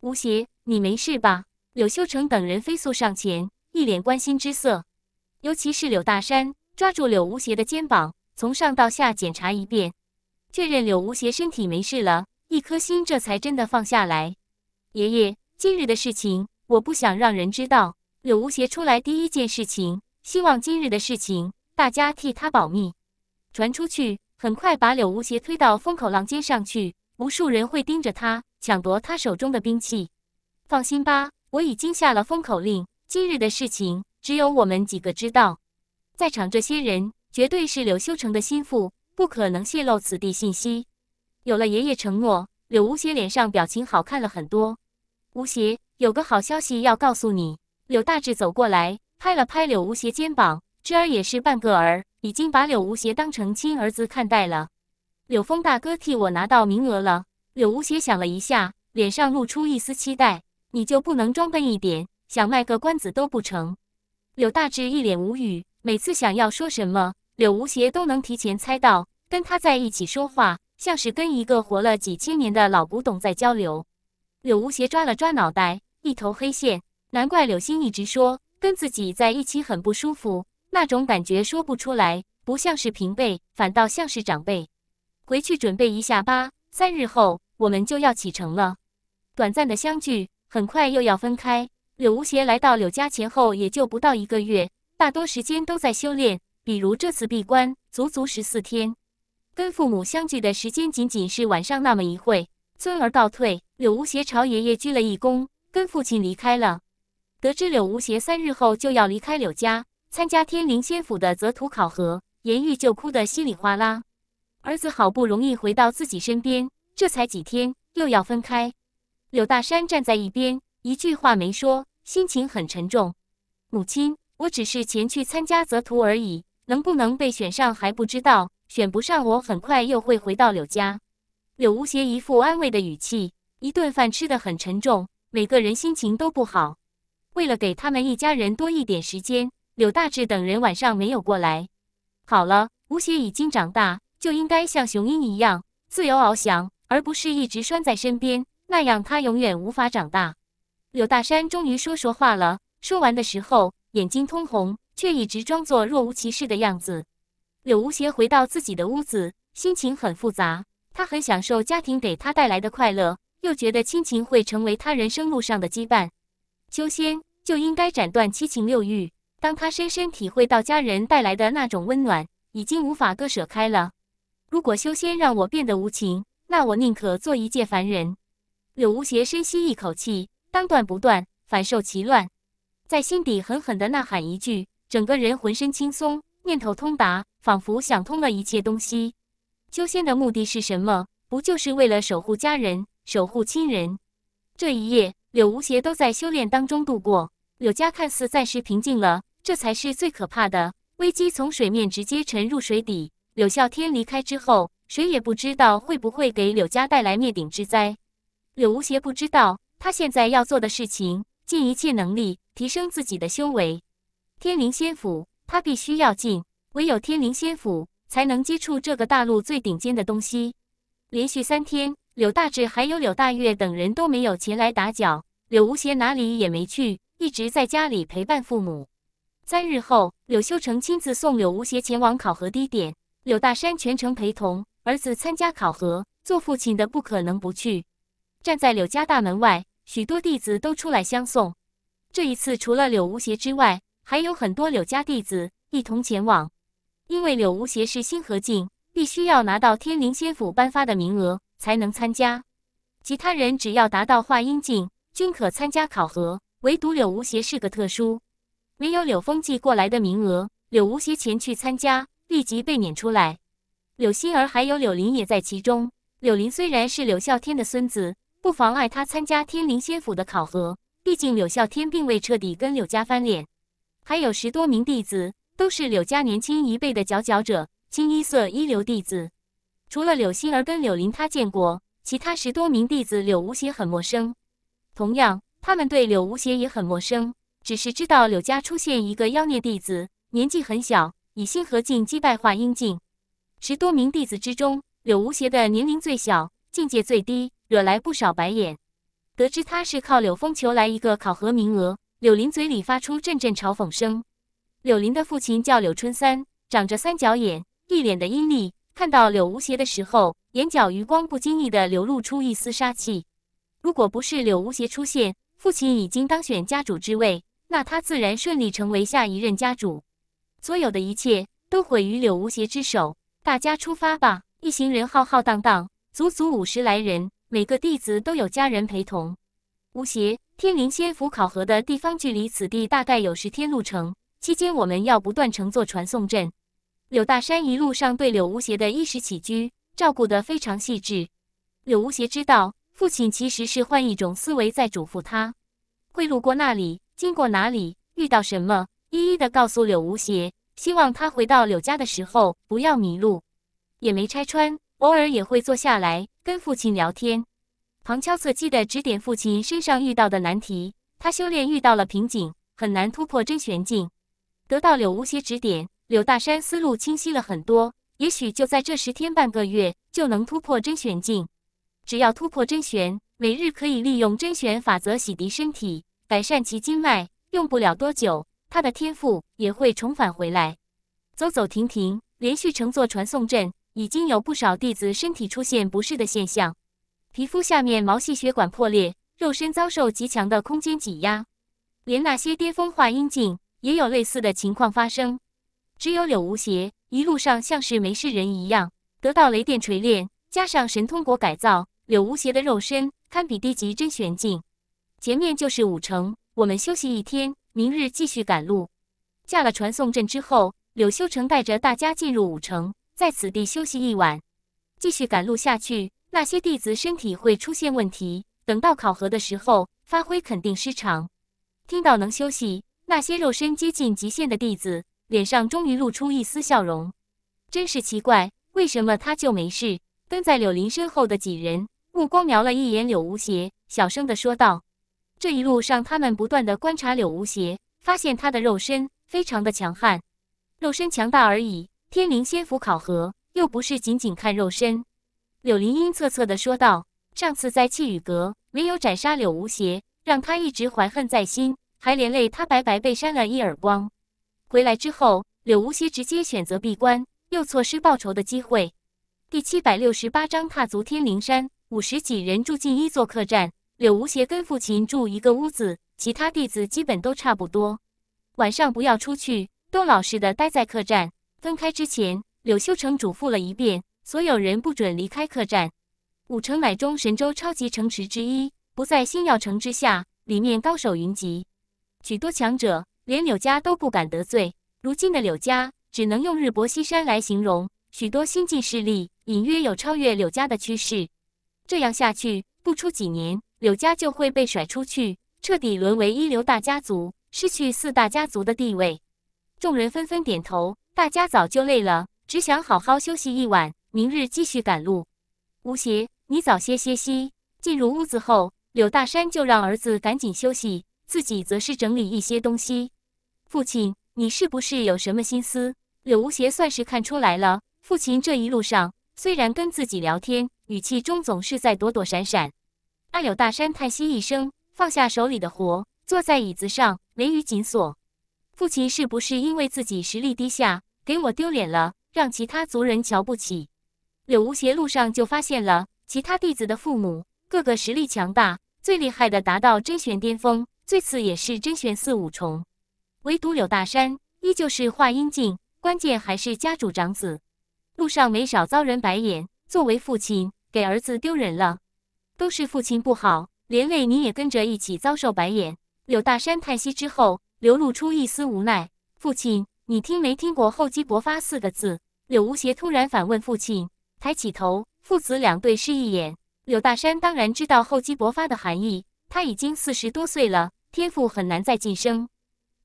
吴邪，你没事吧？柳修成等人飞速上前，一脸关心之色。尤其是柳大山，抓住柳无邪的肩膀，从上到下检查一遍，确认柳无邪身体没事了，一颗心这才真的放下来。爷爷，今日的事情。我不想让人知道柳无邪出来第一件事情，希望今日的事情大家替他保密，传出去很快把柳无邪推到风口浪尖上去，无数人会盯着他，抢夺他手中的兵器。放心吧，我已经下了封口令，今日的事情只有我们几个知道，在场这些人绝对是柳修成的心腹，不可能泄露此地信息。有了爷爷承诺，柳无邪脸上表情好看了很多。无邪。有个好消息要告诉你。柳大志走过来，拍了拍柳无邪肩膀：“侄儿也是半个儿，已经把柳无邪当成亲儿子看待了。”柳峰大哥替我拿到名额了。柳无邪想了一下，脸上露出一丝期待：“你就不能装笨一点？想卖个关子都不成。”柳大志一脸无语，每次想要说什么，柳无邪都能提前猜到。跟他在一起说话，像是跟一个活了几千年的老古董在交流。柳无邪抓了抓脑袋。一头黑线，难怪柳心一直说跟自己在一起很不舒服，那种感觉说不出来，不像是平辈，反倒像是长辈。回去准备一下吧，三日后我们就要启程了。短暂的相聚，很快又要分开。柳无邪来到柳家前后也就不到一个月，大多时间都在修炼，比如这次闭关，足足十四天，跟父母相聚的时间仅仅是晚上那么一会。尊儿倒退。柳无邪朝爷爷鞠了一躬。跟父亲离开了，得知柳无邪三日后就要离开柳家，参加天灵仙府的择徒考核，颜玉就哭得稀里哗啦。儿子好不容易回到自己身边，这才几天又要分开。柳大山站在一边，一句话没说，心情很沉重。母亲，我只是前去参加择徒而已，能不能被选上还不知道，选不上我很快又会回到柳家。柳无邪一副安慰的语气，一顿饭吃得很沉重。每个人心情都不好。为了给他们一家人多一点时间，柳大志等人晚上没有过来。好了，吴邪已经长大，就应该像雄鹰一样自由翱翔，而不是一直拴在身边，那样他永远无法长大。柳大山终于说说话了，说完的时候眼睛通红，却一直装作若无其事的样子。柳无邪回到自己的屋子，心情很复杂。他很享受家庭给他带来的快乐。又觉得亲情会成为他人生路上的羁绊，修仙就应该斩断七情六欲。当他深深体会到家人带来的那种温暖，已经无法割舍开了。如果修仙让我变得无情，那我宁可做一介凡人。柳无邪深吸一口气，当断不断，反受其乱，在心底狠狠地呐喊一句，整个人浑身轻松，念头通达，仿佛想通了一切东西。修仙的目的是什么？不就是为了守护家人？守护亲人，这一夜，柳无邪都在修炼当中度过。柳家看似暂时平静了，这才是最可怕的。危机从水面直接沉入水底。柳啸天离开之后，谁也不知道会不会给柳家带来灭顶之灾。柳无邪不知道，他现在要做的事情，尽一切能力提升自己的修为。天灵仙府，他必须要进，唯有天灵仙府，才能接触这个大陆最顶尖的东西。连续三天。柳大志还有柳大月等人都没有前来打搅，柳无邪哪里也没去，一直在家里陪伴父母。三日后，柳修成亲自送柳无邪前往考核地点，柳大山全程陪同儿子参加考核。做父亲的不可能不去。站在柳家大门外，许多弟子都出来相送。这一次，除了柳无邪之外，还有很多柳家弟子一同前往。因为柳无邪是星河境，必须要拿到天灵仙府颁发的名额。才能参加，其他人只要达到化阴境，均可参加考核。唯独柳无邪是个特殊，没有柳风寄过来的名额，柳无邪前去参加，立即被撵出来。柳心儿还有柳林也在其中。柳林虽然是柳啸天的孙子，不妨碍他参加天灵仙府的考核，毕竟柳啸天并未彻底跟柳家翻脸。还有十多名弟子，都是柳家年轻一辈的佼佼者，清一色一流弟子。除了柳心儿跟柳林，他见过其他十多名弟子，柳无邪很陌生。同样，他们对柳无邪也很陌生，只是知道柳家出现一个妖孽弟子，年纪很小，以星河境击败化阴境。十多名弟子之中，柳无邪的年龄最小，境界最低，惹来不少白眼。得知他是靠柳风求来一个考核名额，柳林嘴里发出阵阵嘲讽声。柳林的父亲叫柳春三，长着三角眼，一脸的阴厉，看到柳无邪的时候，眼角余光不经意地流露出一丝杀气。如果不是柳无邪出现，父亲已经当选家主之位，那他自然顺利成为下一任家主。所有的一切都毁于柳无邪之手。大家出发吧！一行人浩浩荡荡，足足五十来人，每个弟子都有家人陪同。吴邪，天灵仙府考核的地方距离此地大概有十天路程，期间我们要不断乘坐传送阵。柳大山一路上对柳无邪的衣食起居照顾得非常细致。柳无邪知道父亲其实是换一种思维在嘱咐他，会路过那里，经过哪里，遇到什么，一一的告诉柳无邪，希望他回到柳家的时候不要迷路。也没拆穿，偶尔也会坐下来跟父亲聊天，旁敲侧击的指点父亲身上遇到的难题。他修炼遇到了瓶颈，很难突破真玄境，得到柳无邪指点。柳大山思路清晰了很多，也许就在这十天半个月就能突破真玄境。只要突破真玄，每日可以利用真玄法则洗涤身体，改善其经脉，用不了多久，他的天赋也会重返回来。走走停停，连续乘坐传送阵，已经有不少弟子身体出现不适的现象，皮肤下面毛细血管破裂，肉身遭受极强的空间挤压，连那些巅峰化阴境也有类似的情况发生。只有柳无邪一路上像是没事人一样，得到雷电锤炼，加上神通果改造，柳无邪的肉身堪比低级真玄境。前面就是五城，我们休息一天，明日继续赶路。架了传送阵之后，柳修成带着大家进入五城，在此地休息一晚，继续赶路下去。那些弟子身体会出现问题，等到考核的时候发挥肯定失常。听到能休息，那些肉身接近极限的弟子。脸上终于露出一丝笑容，真是奇怪，为什么他就没事？跟在柳林身后的几人目光瞄了一眼柳无邪，小声的说道：“这一路上，他们不断的观察柳无邪，发现他的肉身非常的强悍，肉身强大而已。天灵仙府考核又不是仅仅看肉身。”柳林阴恻恻的说道：“上次在气宇阁，没有斩杀柳无邪，让他一直怀恨在心，还连累他白白被扇了一耳光。”回来之后，柳无邪直接选择闭关，又错失报仇的机会。第七百六十八章：踏足天灵山。五十几人住进一座客栈，柳无邪跟父亲住一个屋子，其他弟子基本都差不多。晚上不要出去，都老实的待在客栈。分开之前，柳修成嘱咐了一遍，所有人不准离开客栈。武城乃中神州超级城池之一，不在星耀城之下，里面高手云集，许多强者。连柳家都不敢得罪，如今的柳家只能用日薄西山来形容。许多新晋势力隐约有超越柳家的趋势，这样下去，不出几年，柳家就会被甩出去，彻底沦为一流大家族，失去四大家族的地位。众人纷纷点头，大家早就累了，只想好好休息一晚，明日继续赶路。吴邪，你早些歇息。进入屋子后，柳大山就让儿子赶紧休息，自己则是整理一些东西。父亲，你是不是有什么心思？柳无邪算是看出来了。父亲这一路上虽然跟自己聊天，语气中总是在躲躲闪闪。爱柳大山叹息一声，放下手里的活，坐在椅子上，眉宇紧锁。父亲是不是因为自己实力低下，给我丢脸了，让其他族人瞧不起？柳无邪路上就发现了，其他弟子的父母个个实力强大，最厉害的达到真玄巅峰，最次也是真玄四五重。唯独柳大山依旧是话音静，关键还是家主长子，路上没少遭人白眼。作为父亲，给儿子丢人了，都是父亲不好，连累你也跟着一起遭受白眼。柳大山叹息之后，流露出一丝无奈：“父亲，你听没听过‘厚积薄发’四个字？”柳无邪突然反问父亲，抬起头，父子两对视一眼。柳大山当然知道“厚积薄发”的含义，他已经四十多岁了，天赋很难再晋升。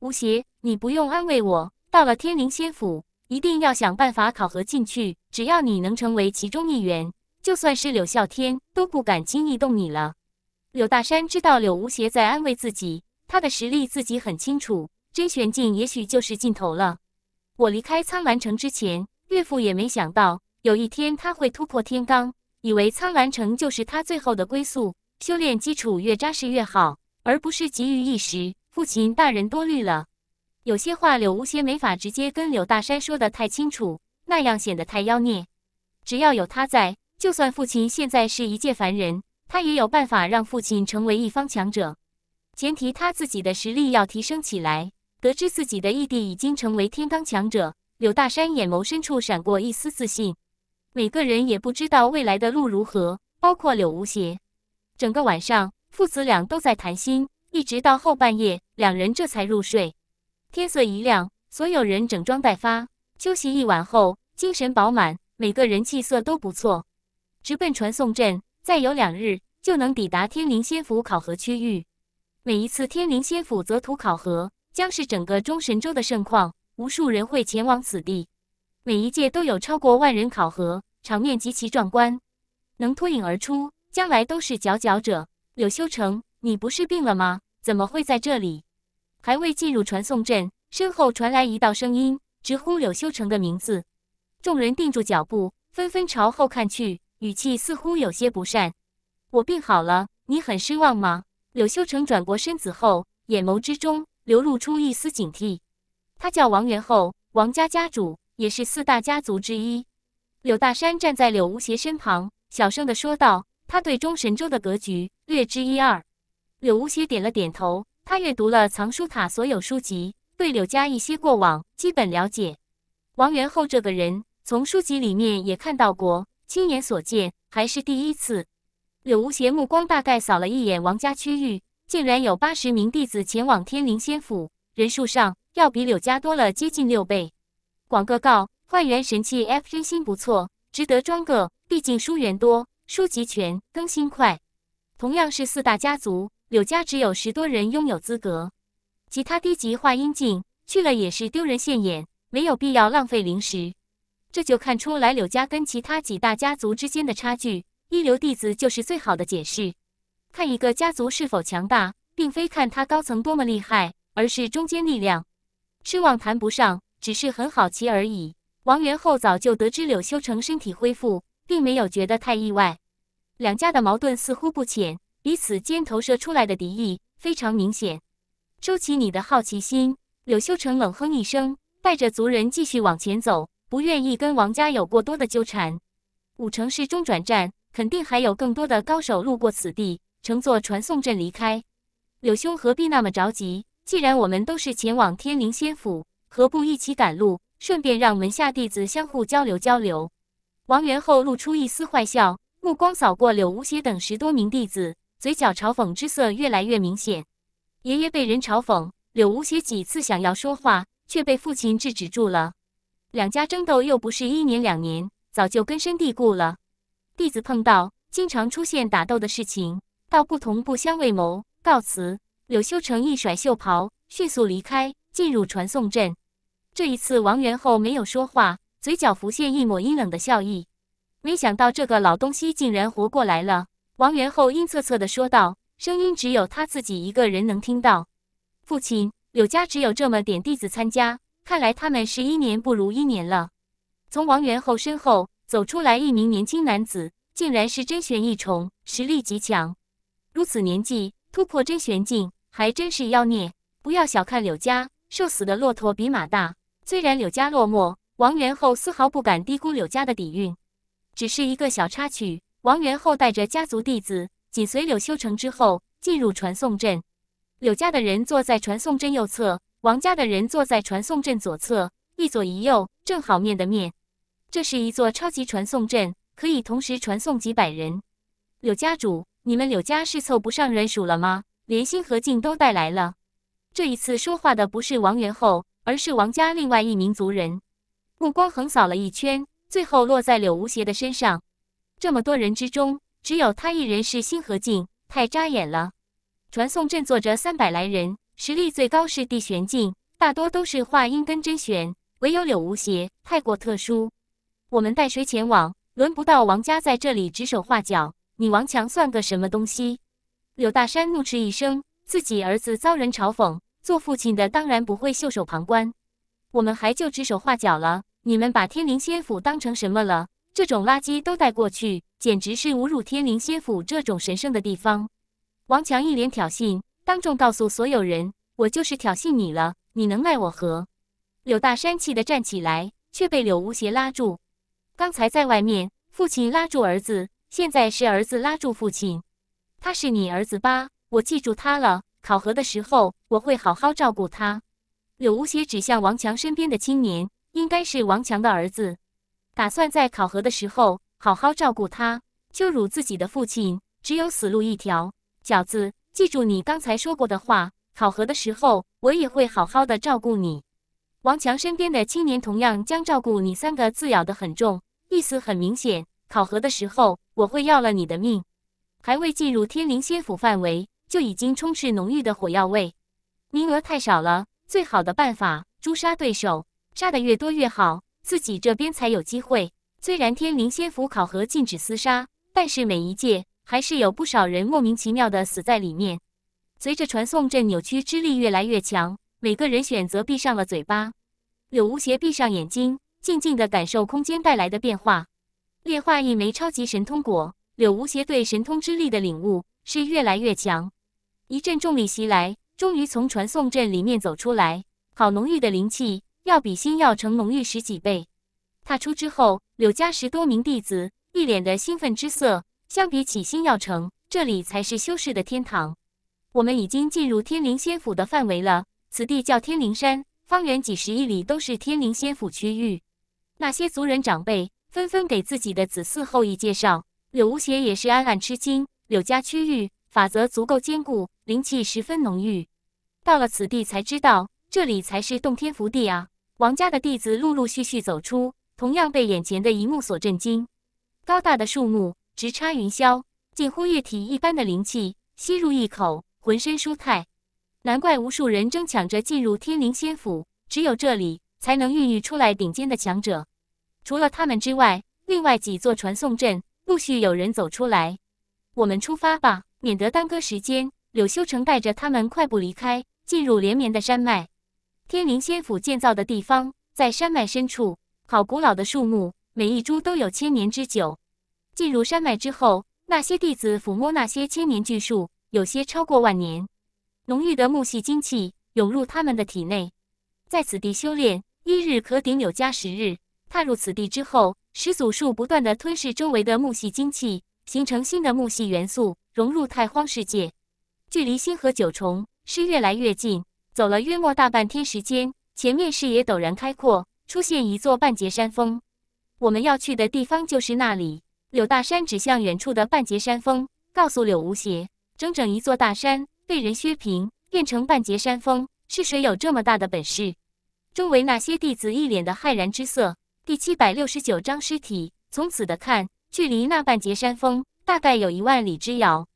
吴邪，你不用安慰我。到了天灵仙府，一定要想办法考核进去。只要你能成为其中一员，就算是柳啸天都不敢轻易动你了。柳大山知道柳无邪在安慰自己，他的实力自己很清楚，真玄境也许就是尽头了。我离开苍兰城之前，岳父也没想到有一天他会突破天罡，以为苍兰城就是他最后的归宿。修炼基础越扎实越好，而不是急于一时。父亲大人多虑了，有些话柳无邪没法直接跟柳大山说的太清楚，那样显得太妖孽。只要有他在，就算父亲现在是一介凡人，他也有办法让父亲成为一方强者。前提他自己的实力要提升起来。得知自己的义弟已经成为天罡强者，柳大山眼眸深处闪过一丝自信。每个人也不知道未来的路如何，包括柳无邪。整个晚上，父子俩都在谈心。一直到后半夜，两人这才入睡。天色一亮，所有人整装待发。休息一晚后，精神饱满，每个人气色都不错，直奔传送阵。再有两日，就能抵达天灵仙府考核区域。每一次天灵仙府择土考核，将是整个中神州的盛况，无数人会前往此地。每一届都有超过万人考核，场面极其壮观。能脱颖而出，将来都是佼佼者。柳修成，你不是病了吗？怎么会在这里？还未进入传送阵，身后传来一道声音，直呼柳修成的名字。众人定住脚步，纷纷朝后看去，语气似乎有些不善。我病好了，你很失望吗？柳修成转过身子后，眼眸之中流露出一丝警惕。他叫王元后，王家家主，也是四大家族之一。柳大山站在柳无邪身旁，小声的说道：“他对中神州的格局略知一二。”柳无邪点了点头，他阅读了藏书塔所有书籍，对柳家一些过往基本了解。王元后这个人，从书籍里面也看到过，亲眼所见还是第一次。柳无邪目光大概扫了一眼王家区域，竟然有八十名弟子前往天灵仙府，人数上要比柳家多了接近六倍。广个告，幻元神器 F 真心不错，值得装个，毕竟书源多，书籍全，更新快。同样是四大家族。柳家只有十多人拥有资格，其他低级化阴境去了也是丢人现眼，没有必要浪费灵石。这就看出来柳家跟其他几大家族之间的差距。一流弟子就是最好的解释。看一个家族是否强大，并非看他高层多么厉害，而是中间力量。失望谈不上，只是很好奇而已。王元后早就得知柳修成身体恢复，并没有觉得太意外。两家的矛盾似乎不浅。彼此间投射出来的敌意非常明显。收起你的好奇心，柳修成冷哼一声，带着族人继续往前走，不愿意跟王家有过多的纠缠。五城是中转站，肯定还有更多的高手路过此地，乘坐传送阵离开。柳兄何必那么着急？既然我们都是前往天灵仙府，何不一起赶路，顺便让门下弟子相互交流交流？王元后露出一丝坏笑，目光扫过柳无邪等十多名弟子。嘴角嘲讽之色越来越明显，爷爷被人嘲讽，柳无邪几次想要说话，却被父亲制止住了。两家争斗又不是一年两年，早就根深蒂固了。弟子碰到经常出现打斗的事情，道不同不相为谋。告辞。柳修成一甩袖袍，迅速离开，进入传送阵。这一次，王元后没有说话，嘴角浮现一抹阴冷的笑意。没想到这个老东西竟然活过来了。王元后阴恻恻的说道，声音只有他自己一个人能听到。父亲，柳家只有这么点弟子参加，看来他们是一年不如一年了。从王元后身后走出来一名年轻男子，竟然是真玄一重，实力极强。如此年纪突破真玄境，还真是妖孽。不要小看柳家，瘦死的骆驼比马大。虽然柳家落寞，王元后丝毫不敢低估柳家的底蕴。只是一个小插曲。王元后带着家族弟子紧随柳修成之后进入传送阵，柳家的人坐在传送阵右侧，王家的人坐在传送阵左侧，一左一右，正好面对面。这是一座超级传送阵，可以同时传送几百人。柳家主，你们柳家是凑不上人数了吗？连星和镜都带来了。这一次说话的不是王元后，而是王家另外一名族人，目光横扫了一圈，最后落在柳无邪的身上。这么多人之中，只有他一人是星河境，太扎眼了。传送阵坐着三百来人，实力最高是地玄境，大多都是化阴根真玄，唯有柳无邪太过特殊。我们带谁前往，轮不到王家在这里指手画脚。你王强算个什么东西？柳大山怒斥一声，自己儿子遭人嘲讽，做父亲的当然不会袖手旁观。我们还就指手画脚了？你们把天灵仙府当成什么了？这种垃圾都带过去，简直是侮辱天灵仙府这种神圣的地方！王强一脸挑衅，当众告诉所有人：“我就是挑衅你了，你能奈我何？”柳大山气得站起来，却被柳无邪拉住。刚才在外面，父亲拉住儿子，现在是儿子拉住父亲。他是你儿子吧？我记住他了。考核的时候，我会好好照顾他。柳无邪指向王强身边的青年，应该是王强的儿子。打算在考核的时候好好照顾他，羞辱自己的父亲，只有死路一条。饺子，记住你刚才说过的话，考核的时候我也会好好的照顾你。王强身边的青年同样将“照顾你”三个字咬得很重，意思很明显。考核的时候我会要了你的命。还未进入天灵仙府范围，就已经充斥浓郁的火药味。名额太少了，最好的办法诛杀对手，杀的越多越好。自己这边才有机会。虽然天灵仙府考核禁止厮杀，但是每一届还是有不少人莫名其妙的死在里面。随着传送阵扭曲之力越来越强，每个人选择闭上了嘴巴。柳无邪闭上眼睛，静静的感受空间带来的变化。炼化一枚超级神通果，柳无邪对神通之力的领悟是越来越强。一阵重力袭来，终于从传送阵里面走出来。好浓郁的灵气！要比星耀城浓郁十几倍。踏出之后，柳家十多名弟子一脸的兴奋之色。相比起星耀城，这里才是修士的天堂。我们已经进入天灵仙府的范围了，此地叫天灵山，方圆几十亿里都是天灵仙府区域。那些族人长辈纷纷给自己的子嗣后裔介绍。柳无邪也是暗暗吃惊，柳家区域法则足够坚固，灵气十分浓郁。到了此地才知道，这里才是洞天福地啊！王家的弟子陆陆续续走出，同样被眼前的一幕所震惊。高大的树木直插云霄，近乎液体一般的灵气吸入一口，浑身舒泰。难怪无数人争抢着进入天灵仙府，只有这里才能孕育出来顶尖的强者。除了他们之外，另外几座传送阵陆续有人走出来。我们出发吧，免得耽搁时间。柳修成带着他们快步离开，进入连绵的山脉。天灵仙府建造的地方在山脉深处，好古老的树木，每一株都有千年之久。进入山脉之后，那些弟子抚摸那些千年巨树，有些超过万年。浓郁的木系精气涌入他们的体内，在此地修炼，一日可顶有加十日。踏入此地之后，始祖树不断地吞噬周围的木系精气，形成新的木系元素，融入太荒世界。距离星河九重是越来越近。走了约莫大半天时间，前面视野陡然开阔，出现一座半截山峰。我们要去的地方就是那里。柳大山指向远处的半截山峰，告诉柳无邪：“整整一座大山被人削平，变成半截山峰，是谁有这么大的本事？”周围那些弟子一脸的骇然之色。第七百六十九章尸体。从此的看，距离那半截山峰大概有一万里之遥，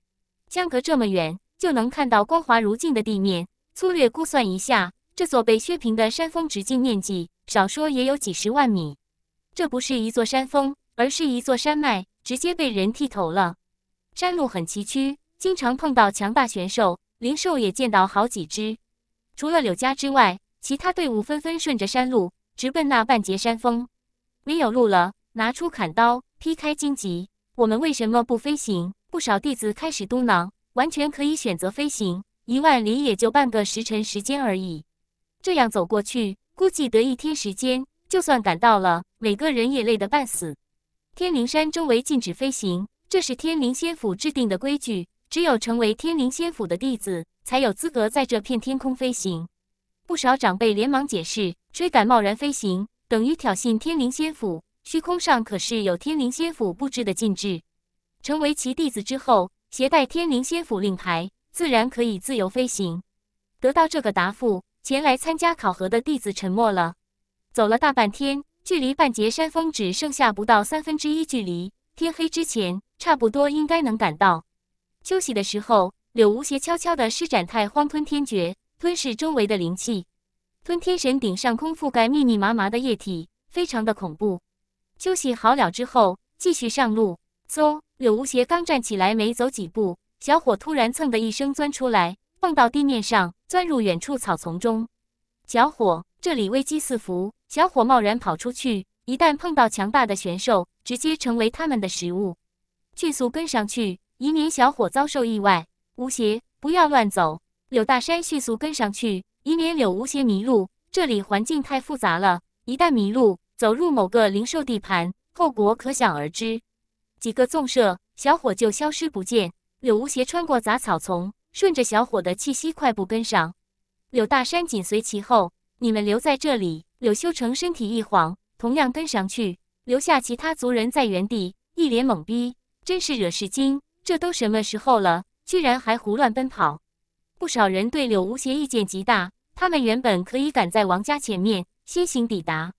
相隔这么远就能看到光滑如镜的地面。粗略估算一下，这座被削平的山峰直径面积，少说也有几十万米。这不是一座山峰，而是一座山脉，直接被人剃头了。山路很崎岖，经常碰到强大玄兽，灵兽也见到好几只。除了柳家之外，其他队伍纷纷顺着山路直奔那半截山峰。没有路了，拿出砍刀劈开荆棘。我们为什么不飞行？不少弟子开始嘟囔，完全可以选择飞行。一万里也就半个时辰时间而已，这样走过去估计得一天时间。就算赶到了，每个人也累得半死。天灵山周围禁止飞行，这是天灵仙府制定的规矩。只有成为天灵仙府的弟子，才有资格在这片天空飞行。不少长辈连忙解释，追赶贸然飞行等于挑衅天灵仙府。虚空上可是有天灵仙府布置的禁制。成为其弟子之后，携带天灵仙府令牌。自然可以自由飞行。得到这个答复，前来参加考核的弟子沉默了。走了大半天，距离半截山峰只剩下不到三分之一距离，天黑之前，差不多应该能赶到。休息的时候，柳无邪悄悄地施展太荒吞天诀，吞噬周围的灵气。吞天神顶上空覆盖密密麻麻的液体，非常的恐怖。休息好了之后，继续上路。嗖！柳无邪刚站起来，没走几步。小伙突然蹭的一声钻出来，蹦到地面上，钻入远处草丛中。小伙，这里危机四伏，小伙贸然跑出去，一旦碰到强大的玄兽，直接成为他们的食物。迅速跟上去，以免小伙遭受意外。吴邪，不要乱走。柳大山迅速跟上去，以免柳无邪迷路。这里环境太复杂了，一旦迷路，走入某个灵兽地盘，后果可想而知。几个纵射，小伙就消失不见。柳无邪穿过杂草丛，顺着小伙的气息快步跟上，柳大山紧随其后。你们留在这里。柳修成身体一晃，同样跟上去，留下其他族人在原地一脸懵逼，真是惹是精。这都什么时候了，居然还胡乱奔跑？不少人对柳无邪意见极大，他们原本可以赶在王家前面先行抵达，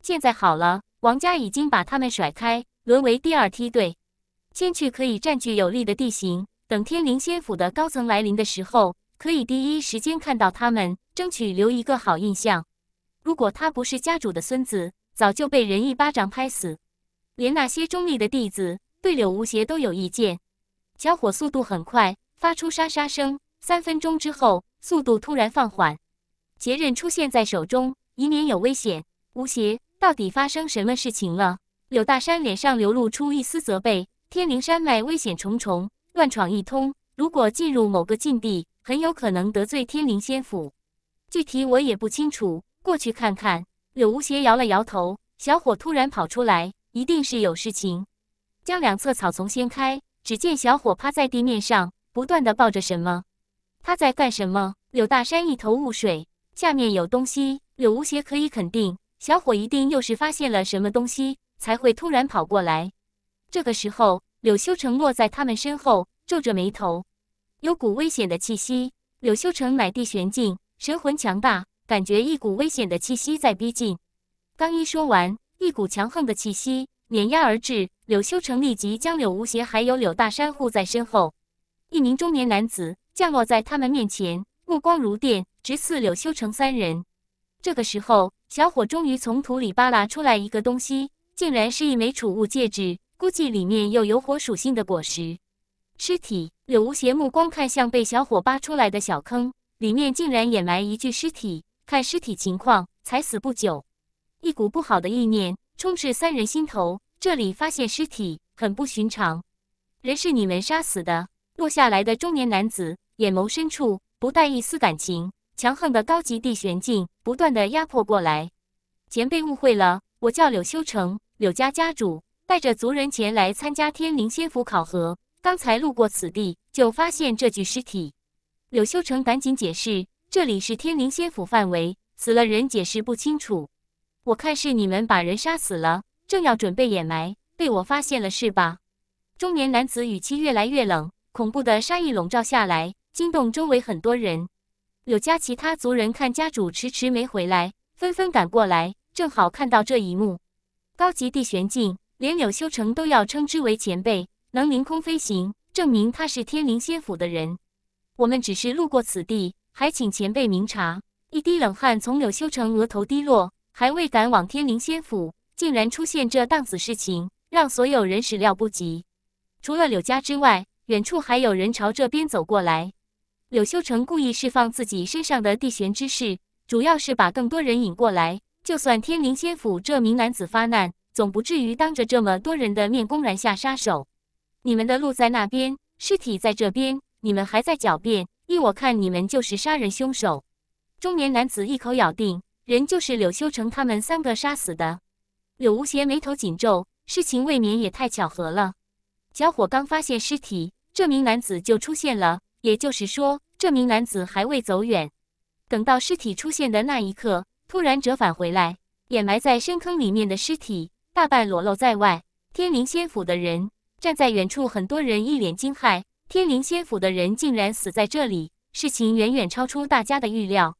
现在好了，王家已经把他们甩开，沦为第二梯队。先去可以占据有利的地形，等天灵仙府的高层来临的时候，可以第一时间看到他们，争取留一个好印象。如果他不是家主的孙子，早就被人一巴掌拍死。连那些中立的弟子对柳无邪都有意见。小伙速度很快，发出沙沙声。三分钟之后，速度突然放缓，结刃出现在手中，以免有危险。无邪，到底发生什么事情了？柳大山脸上流露出一丝责备。天灵山脉危险重重，乱闯一通。如果进入某个禁地，很有可能得罪天灵仙府。具体我也不清楚，过去看看。柳无邪摇了摇头。小伙突然跑出来，一定是有事情。将两侧草丛掀开，只见小伙趴在地面上，不断的抱着什么。他在干什么？柳大山一头雾水。下面有东西。柳无邪可以肯定，小伙一定又是发现了什么东西，才会突然跑过来。这个时候，柳修成落在他们身后，皱着眉头，有股危险的气息。柳修成乃地玄境，神魂强大，感觉一股危险的气息在逼近。刚一说完，一股强横的气息碾压而至，柳修成立即将柳无邪还有柳大山护在身后。一名中年男子降落在他们面前，目光如电，直刺柳修成三人。这个时候，小伙终于从土里扒拉出来一个东西，竟然是一枚储物戒指。估计里面又有火属性的果实。尸体，柳无邪目光看向被小火扒出来的小坑，里面竟然掩埋一具尸体。看尸体情况，才死不久。一股不好的意念充斥三人心头。这里发现尸体很不寻常，人是你们杀死的。落下来的中年男子眼眸深处不带一丝感情，强横的高级地玄境不断的压迫过来。前辈误会了，我叫柳修成，柳家家主。带着族人前来参加天灵仙府考核，刚才路过此地就发现这具尸体。柳修成赶紧解释，这里是天灵仙府范围，死了人解释不清楚。我看是你们把人杀死了，正要准备掩埋，被我发现了是吧？中年男子语气越来越冷，恐怖的杀意笼罩下来，惊动周围很多人。柳家其他族人看家主迟迟没回来，纷纷赶过来，正好看到这一幕。高级地玄境。连柳修成都要称之为前辈，能凌空飞行，证明他是天灵仙府的人。我们只是路过此地，还请前辈明察。一滴冷汗从柳修成额头滴落，还未敢往天灵仙府，竟然出现这档子事情，让所有人始料不及。除了柳家之外，远处还有人朝这边走过来。柳修成故意释放自己身上的地玄之势，主要是把更多人引过来。就算天灵仙府这名男子发难。总不至于当着这么多人的面公然下杀手。你们的路在那边，尸体在这边，你们还在狡辩。依我看，你们就是杀人凶手。中年男子一口咬定，人就是柳修成他们三个杀死的。柳无邪眉头紧皱，事情未免也太巧合了。小伙刚发现尸体，这名男子就出现了。也就是说，这名男子还未走远，等到尸体出现的那一刻，突然折返回来，掩埋在深坑里面的尸体。大半裸露在外，天灵仙府的人站在远处，很多人一脸惊骇。天灵仙府的人竟然死在这里，事情远远超出大家的预料。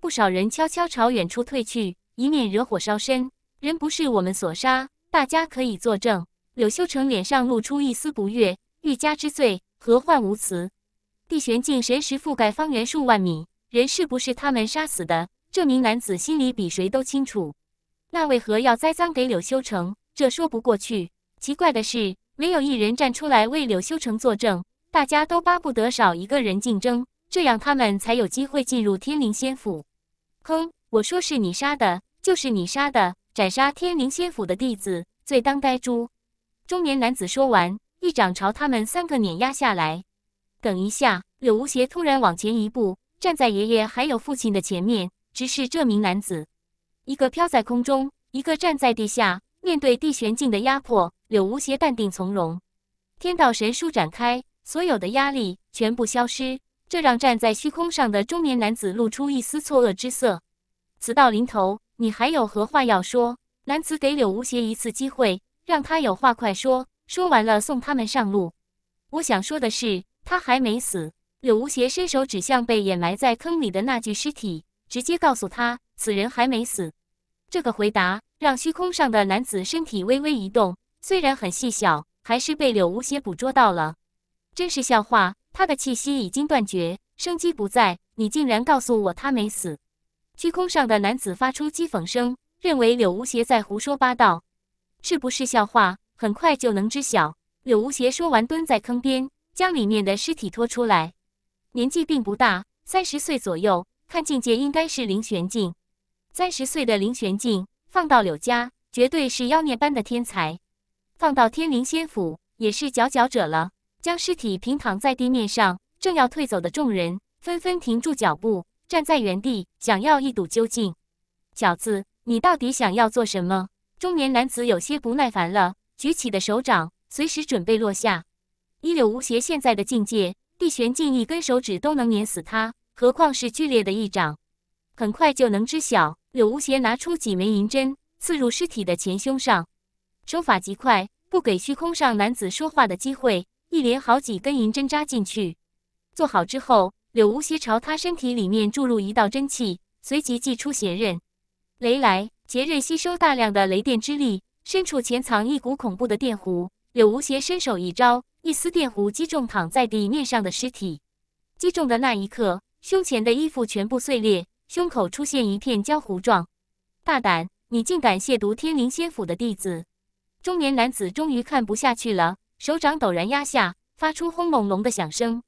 不少人悄悄朝远处退去，以免惹火烧身。人不是我们所杀，大家可以作证。柳修成脸上露出一丝不悦：“欲加之罪，何患无辞？”地玄境神识覆盖方圆数万米，人是不是他们杀死的？这名男子心里比谁都清楚。那为何要栽赃给柳修成？这说不过去。奇怪的是，没有一人站出来为柳修成作证。大家都巴不得少一个人竞争，这样他们才有机会进入天灵仙府。哼，我说是你杀的，就是你杀的，斩杀天灵仙府的弟子，罪当该诛。中年男子说完，一掌朝他们三个碾压下来。等一下，柳无邪突然往前一步，站在爷爷还有父亲的前面，直视这名男子。一个飘在空中，一个站在地下，面对地玄境的压迫，柳无邪淡定从容。天道神舒展开，所有的压力全部消失，这让站在虚空上的中年男子露出一丝错愕之色。死到临头，你还有何话要说？男子给柳无邪一次机会，让他有话快说，说完了送他们上路。我想说的是，他还没死。柳无邪伸手指向被掩埋在坑里的那具尸体，直接告诉他，此人还没死。这个回答让虚空上的男子身体微微一动，虽然很细小，还是被柳无邪捕捉到了。真是笑话！他的气息已经断绝，生机不在，你竟然告诉我他没死！虚空上的男子发出讥讽声，认为柳无邪在胡说八道。是不是笑话，很快就能知晓。柳无邪说完，蹲在坑边，将里面的尸体拖出来。年纪并不大，三十岁左右，看境界应该是灵玄境。三十岁的林玄静放到柳家，绝对是妖孽般的天才；放到天灵仙府，也是佼佼者了。将尸体平躺在地面上，正要退走的众人纷纷停住脚步，站在原地，想要一睹究竟。饺子，你到底想要做什么？中年男子有些不耐烦了，举起的手掌随时准备落下。以柳无邪现在的境界，地玄境一根手指都能碾死他，何况是剧烈的一掌？很快就能知晓。柳无邪拿出几枚银针，刺入尸体的前胸上，手法极快，不给虚空上男子说话的机会。一连好几根银针扎进去。做好之后，柳无邪朝他身体里面注入一道真气，随即祭出邪刃雷来。邪刃吸收大量的雷电之力，深处潜藏一股恐怖的电弧。柳无邪伸手一招，一丝电弧击中躺在地面上的尸体。击中的那一刻，胸前的衣服全部碎裂。胸口出现一片焦糊状，大胆，你竟敢亵渎天灵仙府的弟子！中年男子终于看不下去了，手掌陡然压下，发出轰隆隆的响声。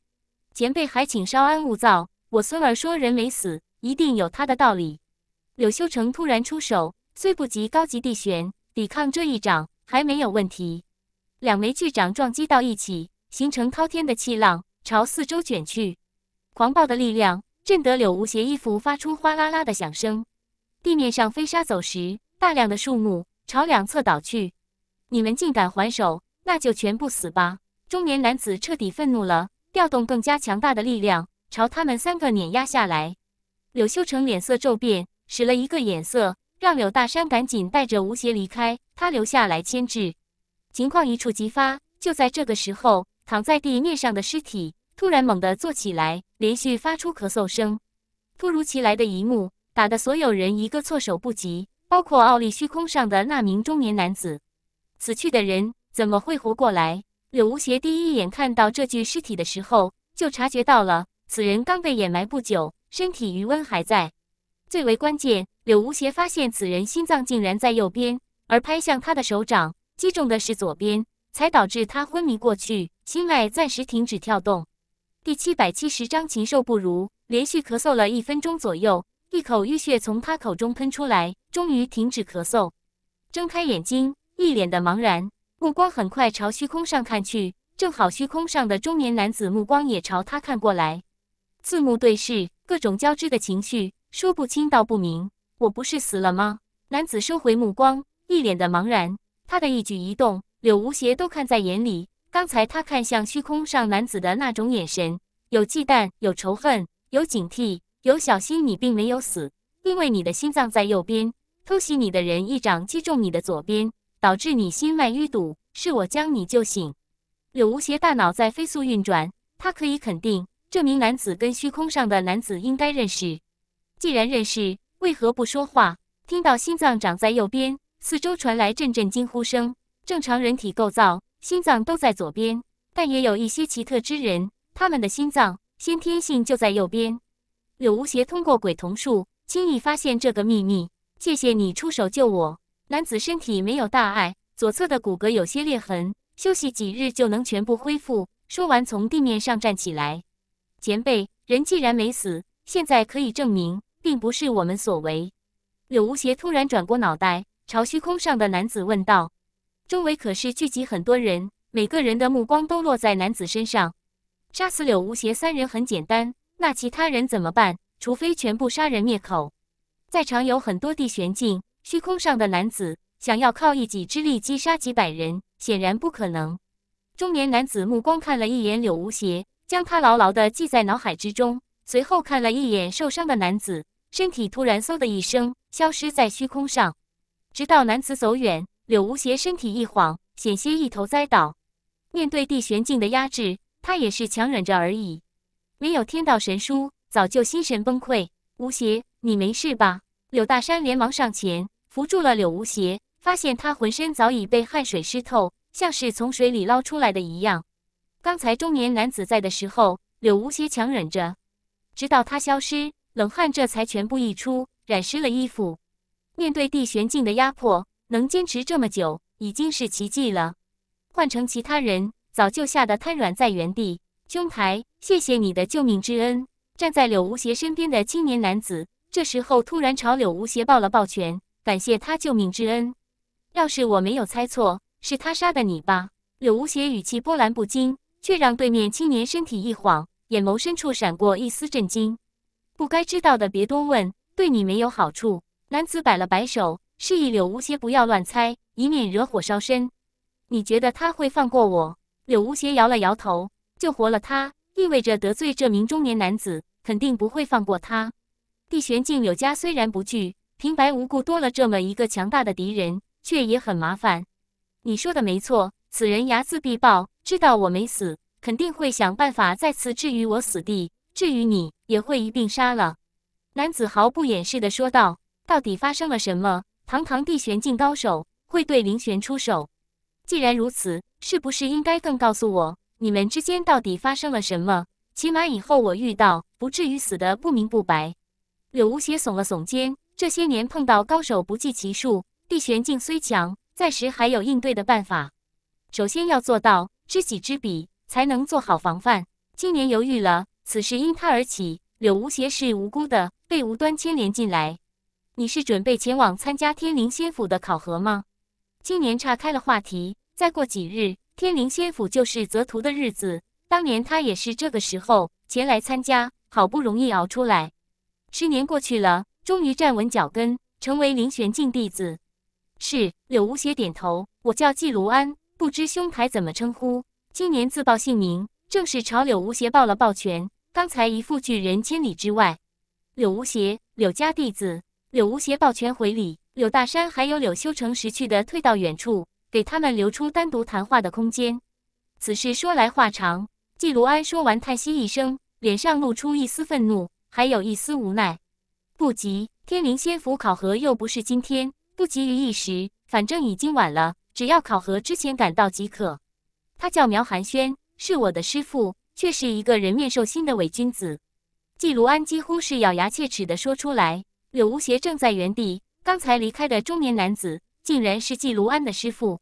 前辈还请稍安勿躁，我孙儿说人没死，一定有他的道理。柳修成突然出手，虽不及高级地旋，抵抗这一掌还没有问题。两枚巨掌撞击到一起，形成滔天的气浪，朝四周卷去，狂暴的力量。震得柳无邪衣服发出哗啦啦的响声，地面上飞沙走石，大量的树木朝两侧倒去。你们竟敢还手，那就全部死吧！中年男子彻底愤怒了，调动更加强大的力量，朝他们三个碾压下来。柳修成脸色骤变，使了一个眼色，让柳大山赶紧带着吴邪离开，他留下来牵制。情况一触即发，就在这个时候，躺在地面上的尸体突然猛地坐起来。连续发出咳嗽声，突如其来的一幕打得所有人一个措手不及，包括奥利虚空上的那名中年男子。死去的人怎么会活过来？柳无邪第一眼看到这具尸体的时候，就察觉到了，此人刚被掩埋不久，身体余温还在。最为关键，柳无邪发现此人心脏竟然在右边，而拍向他的手掌击中的是左边，才导致他昏迷过去，心脉暂时停止跳动。第七百七十章，禽兽不如。连续咳嗽了一分钟左右，一口淤血从他口中喷出来，终于停止咳嗽。睁开眼睛，一脸的茫然，目光很快朝虚空上看去，正好虚空上的中年男子目光也朝他看过来，四目对视，各种交织的情绪，说不清道不明。我不是死了吗？男子收回目光，一脸的茫然。他的一举一动，柳无邪都看在眼里。刚才他看向虚空上男子的那种眼神，有忌惮，有仇恨，有警惕，有小心。你并没有死，因为你的心脏在右边。偷袭你的人一掌击中你的左边，导致你心脉淤堵。是我将你救醒。柳无邪大脑在飞速运转，他可以肯定，这名男子跟虚空上的男子应该认识。既然认识，为何不说话？听到心脏长在右边，四周传来阵阵惊呼声。正常人体构造。心脏都在左边，但也有一些奇特之人，他们的心脏先天性就在右边。柳无邪通过鬼童术轻易发现这个秘密。谢谢你出手救我，男子身体没有大碍，左侧的骨骼有些裂痕，休息几日就能全部恢复。说完，从地面上站起来。前辈，人既然没死，现在可以证明，并不是我们所为。柳无邪突然转过脑袋，朝虚空上的男子问道。周围可是聚集很多人，每个人的目光都落在男子身上。杀死柳无邪三人很简单，那其他人怎么办？除非全部杀人灭口。在场有很多地玄境，虚空上的男子想要靠一己之力击杀几百人，显然不可能。中年男子目光看了一眼柳无邪，将他牢牢地记在脑海之中，随后看了一眼受伤的男子，身体突然嗖的一声消失在虚空上，直到男子走远。柳无邪身体一晃，险些一头栽倒。面对地玄境的压制，他也是强忍着而已。没有天道神书，早就心神崩溃。吴邪，你没事吧？柳大山连忙上前扶住了柳无邪，发现他浑身早已被汗水湿透，像是从水里捞出来的一样。刚才中年男子在的时候，柳无邪强忍着，直到他消失，冷汗这才全部溢出，染湿了衣服。面对地玄境的压迫。能坚持这么久已经是奇迹了，换成其他人早就吓得瘫软在原地。兄台，谢谢你的救命之恩。站在柳无邪身边的青年男子，这时候突然朝柳无邪抱了抱拳，感谢他救命之恩。要是我没有猜错，是他杀的你吧？柳无邪语气波澜不惊，却让对面青年身体一晃，眼眸深处闪过一丝震惊。不该知道的别多问，对你没有好处。男子摆了摆手。示意柳无邪不要乱猜，以免惹火烧身。你觉得他会放过我？柳无邪摇了摇头，救活了他意味着得罪这名中年男子，肯定不会放过他。地玄境柳家虽然不惧，平白无故多了这么一个强大的敌人，却也很麻烦。你说的没错，此人睚眦必报，知道我没死，肯定会想办法再次置于我死地。至于你，也会一并杀了。男子毫不掩饰地说道：“到底发生了什么？”堂堂地玄境高手会对林玄出手？既然如此，是不是应该更告诉我你们之间到底发生了什么？起码以后我遇到不至于死得不明不白。柳无邪耸了耸肩，这些年碰到高手不计其数，地玄境虽强，暂时还有应对的办法。首先要做到知己知彼，才能做好防范。今年犹豫了，此事因他而起，柳无邪是无辜的，被无端牵连进来。你是准备前往参加天灵仙府的考核吗？青年岔开了话题。再过几日，天灵仙府就是择徒的日子。当年他也是这个时候前来参加，好不容易熬出来。十年过去了，终于站稳脚跟，成为灵玄境弟子。是柳无邪点头。我叫季卢安，不知兄台怎么称呼？青年自报姓名，正是朝柳无邪抱了抱拳。刚才一副拒人千里之外。柳无邪，柳家弟子。柳无邪抱拳回礼，柳大山还有柳修成识趣的退到远处，给他们留出单独谈话的空间。此事说来话长。季卢安说完，叹息一声，脸上露出一丝愤怒，还有一丝无奈。不急，天灵仙府考核又不是今天，不急于一时。反正已经晚了，只要考核之前赶到即可。他叫苗寒轩，是我的师傅，却是一个人面兽心的伪君子。季卢安几乎是咬牙切齿的说出来。柳无邪正在原地，刚才离开的中年男子，竟然是季卢安的师傅。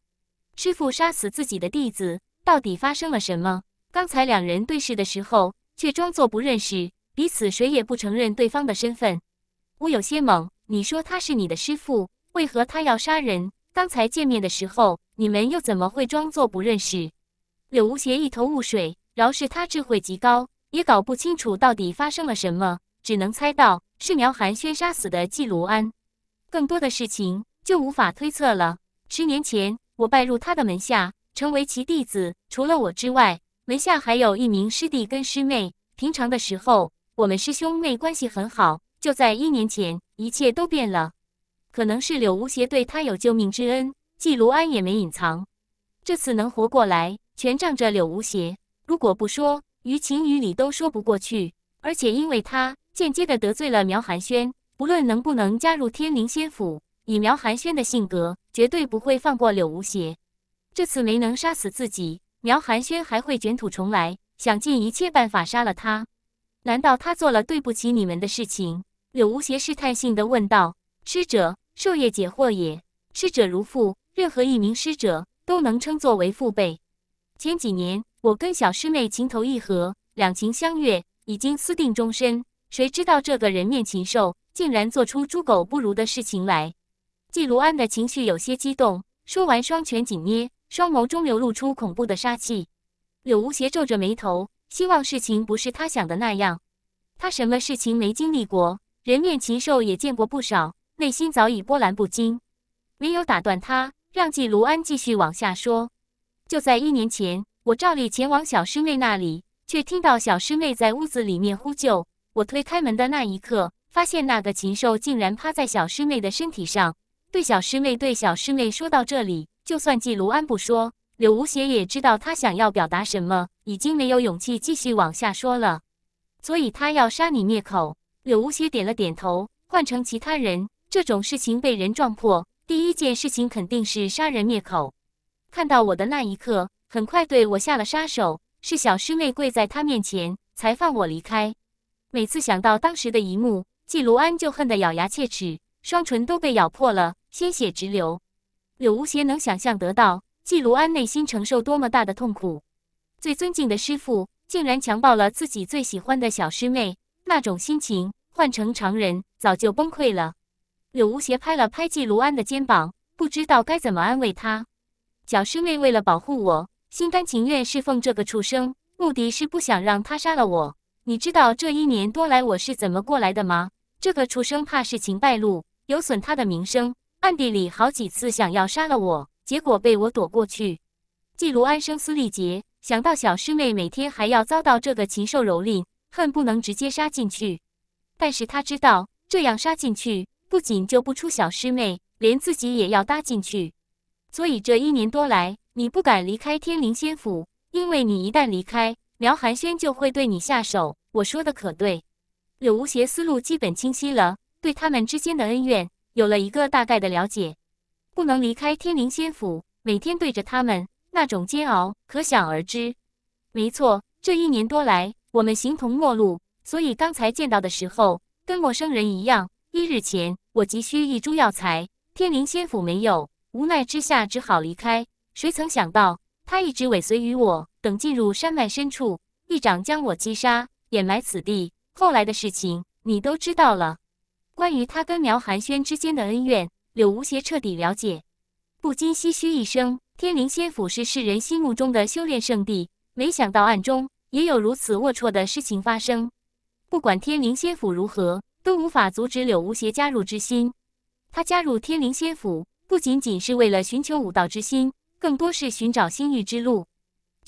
师傅杀死自己的弟子，到底发生了什么？刚才两人对视的时候，却装作不认识，彼此谁也不承认对方的身份。我有些懵，你说他是你的师傅，为何他要杀人？刚才见面的时候，你们又怎么会装作不认识？柳无邪一头雾水，饶是他智慧极高，也搞不清楚到底发生了什么，只能猜到。是苗寒轩杀死的季卢安，更多的事情就无法推测了。十年前，我拜入他的门下，成为其弟子。除了我之外，门下还有一名师弟跟师妹。平常的时候，我们师兄妹关系很好。就在一年前，一切都变了。可能是柳无邪对他有救命之恩，季卢安也没隐藏。这次能活过来，全仗着柳无邪。如果不说，于情于理都说不过去。而且因为他。间接的得罪了苗寒暄，不论能不能加入天灵仙府，以苗寒暄的性格，绝对不会放过柳无邪。这次没能杀死自己，苗寒暄还会卷土重来，想尽一切办法杀了他。难道他做了对不起你们的事情？柳无邪试探性的问道：“师者授业解惑也，师者如父，任何一名师者都能称作为父辈。前几年我跟小师妹情投意合，两情相悦，已经私定终身。”谁知道这个人面禽兽竟然做出猪狗不如的事情来？季如安的情绪有些激动，说完双拳紧捏，双眸中流露出恐怖的杀气。柳无邪皱着眉头，希望事情不是他想的那样。他什么事情没经历过？人面禽兽也见过不少，内心早已波澜不惊，没有打断他，让季如安继续往下说。就在一年前，我照例前往小师妹那里，却听到小师妹在屋子里面呼救。我推开门的那一刻，发现那个禽兽竟然趴在小师妹的身体上，对小师妹，对小师妹。说到这里，就算季卢安不说，柳无邪也知道他想要表达什么，已经没有勇气继续往下说了。所以，他要杀你灭口。柳无邪点了点头。换成其他人，这种事情被人撞破，第一件事情肯定是杀人灭口。看到我的那一刻，很快对我下了杀手。是小师妹跪在他面前，才放我离开。每次想到当时的一幕，纪卢安就恨得咬牙切齿，双唇都被咬破了，鲜血直流。柳无邪能想象得到纪卢安内心承受多么大的痛苦。最尊敬的师傅竟然强暴了自己最喜欢的小师妹，那种心情换成常人早就崩溃了。柳无邪拍了拍纪卢安的肩膀，不知道该怎么安慰他。小师妹为了保护我，心甘情愿侍奉这个畜生，目的是不想让他杀了我。你知道这一年多来我是怎么过来的吗？这个畜生怕事情败露，有损他的名声，暗地里好几次想要杀了我，结果被我躲过去。季如安声嘶力竭，想到小师妹每天还要遭到这个禽兽蹂躏，恨不能直接杀进去。但是他知道这样杀进去，不仅救不出小师妹，连自己也要搭进去。所以这一年多来，你不敢离开天灵仙府，因为你一旦离开。苗寒暄就会对你下手，我说的可对？柳无邪思路基本清晰了，对他们之间的恩怨有了一个大概的了解。不能离开天灵仙府，每天对着他们那种煎熬，可想而知。没错，这一年多来，我们形同陌路，所以刚才见到的时候，跟陌生人一样。一日前，我急需一株药材，天灵仙府没有，无奈之下只好离开。谁曾想到，他一直尾随于我。等进入山脉深处，一掌将我击杀，掩埋此地。后来的事情你都知道了。关于他跟苗寒暄之间的恩怨，柳无邪彻底了解，不禁唏嘘一声。天灵仙府是世人心目中的修炼圣地，没想到暗中也有如此龌龊的事情发生。不管天灵仙府如何，都无法阻止柳无邪加入之心。他加入天灵仙府，不仅仅是为了寻求武道之心，更多是寻找心域之路。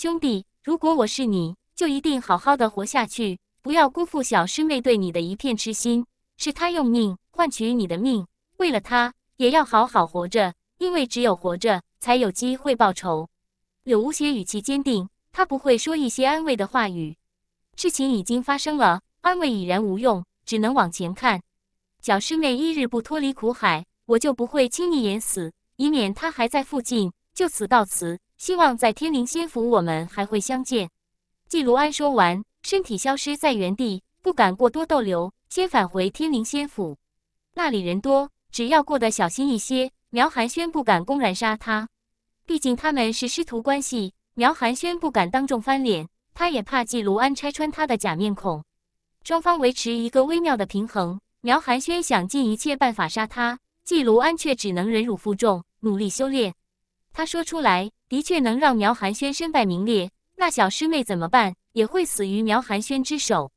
兄弟，如果我是你，就一定好好的活下去，不要辜负小师妹对你的一片痴心。是她用命换取你的命，为了她也要好好活着，因为只有活着才有机会报仇。柳无邪语气坚定，他不会说一些安慰的话语。事情已经发生了，安慰已然无用，只能往前看。小师妹一日不脱离苦海，我就不会轻易言死，以免她还在附近。就此告辞。希望在天灵仙府，我们还会相见。季如安说完，身体消失在原地，不敢过多逗留，先返回天灵仙府。那里人多，只要过得小心一些，苗寒轩不敢公然杀他。毕竟他们是师徒关系，苗寒轩不敢当众翻脸，他也怕季如安拆穿他的假面孔。双方维持一个微妙的平衡。苗寒轩想尽一切办法杀他，季如安却只能忍辱负重，努力修炼。他说出来。的确能让苗寒轩身败名裂，那小师妹怎么办？也会死于苗寒轩之手。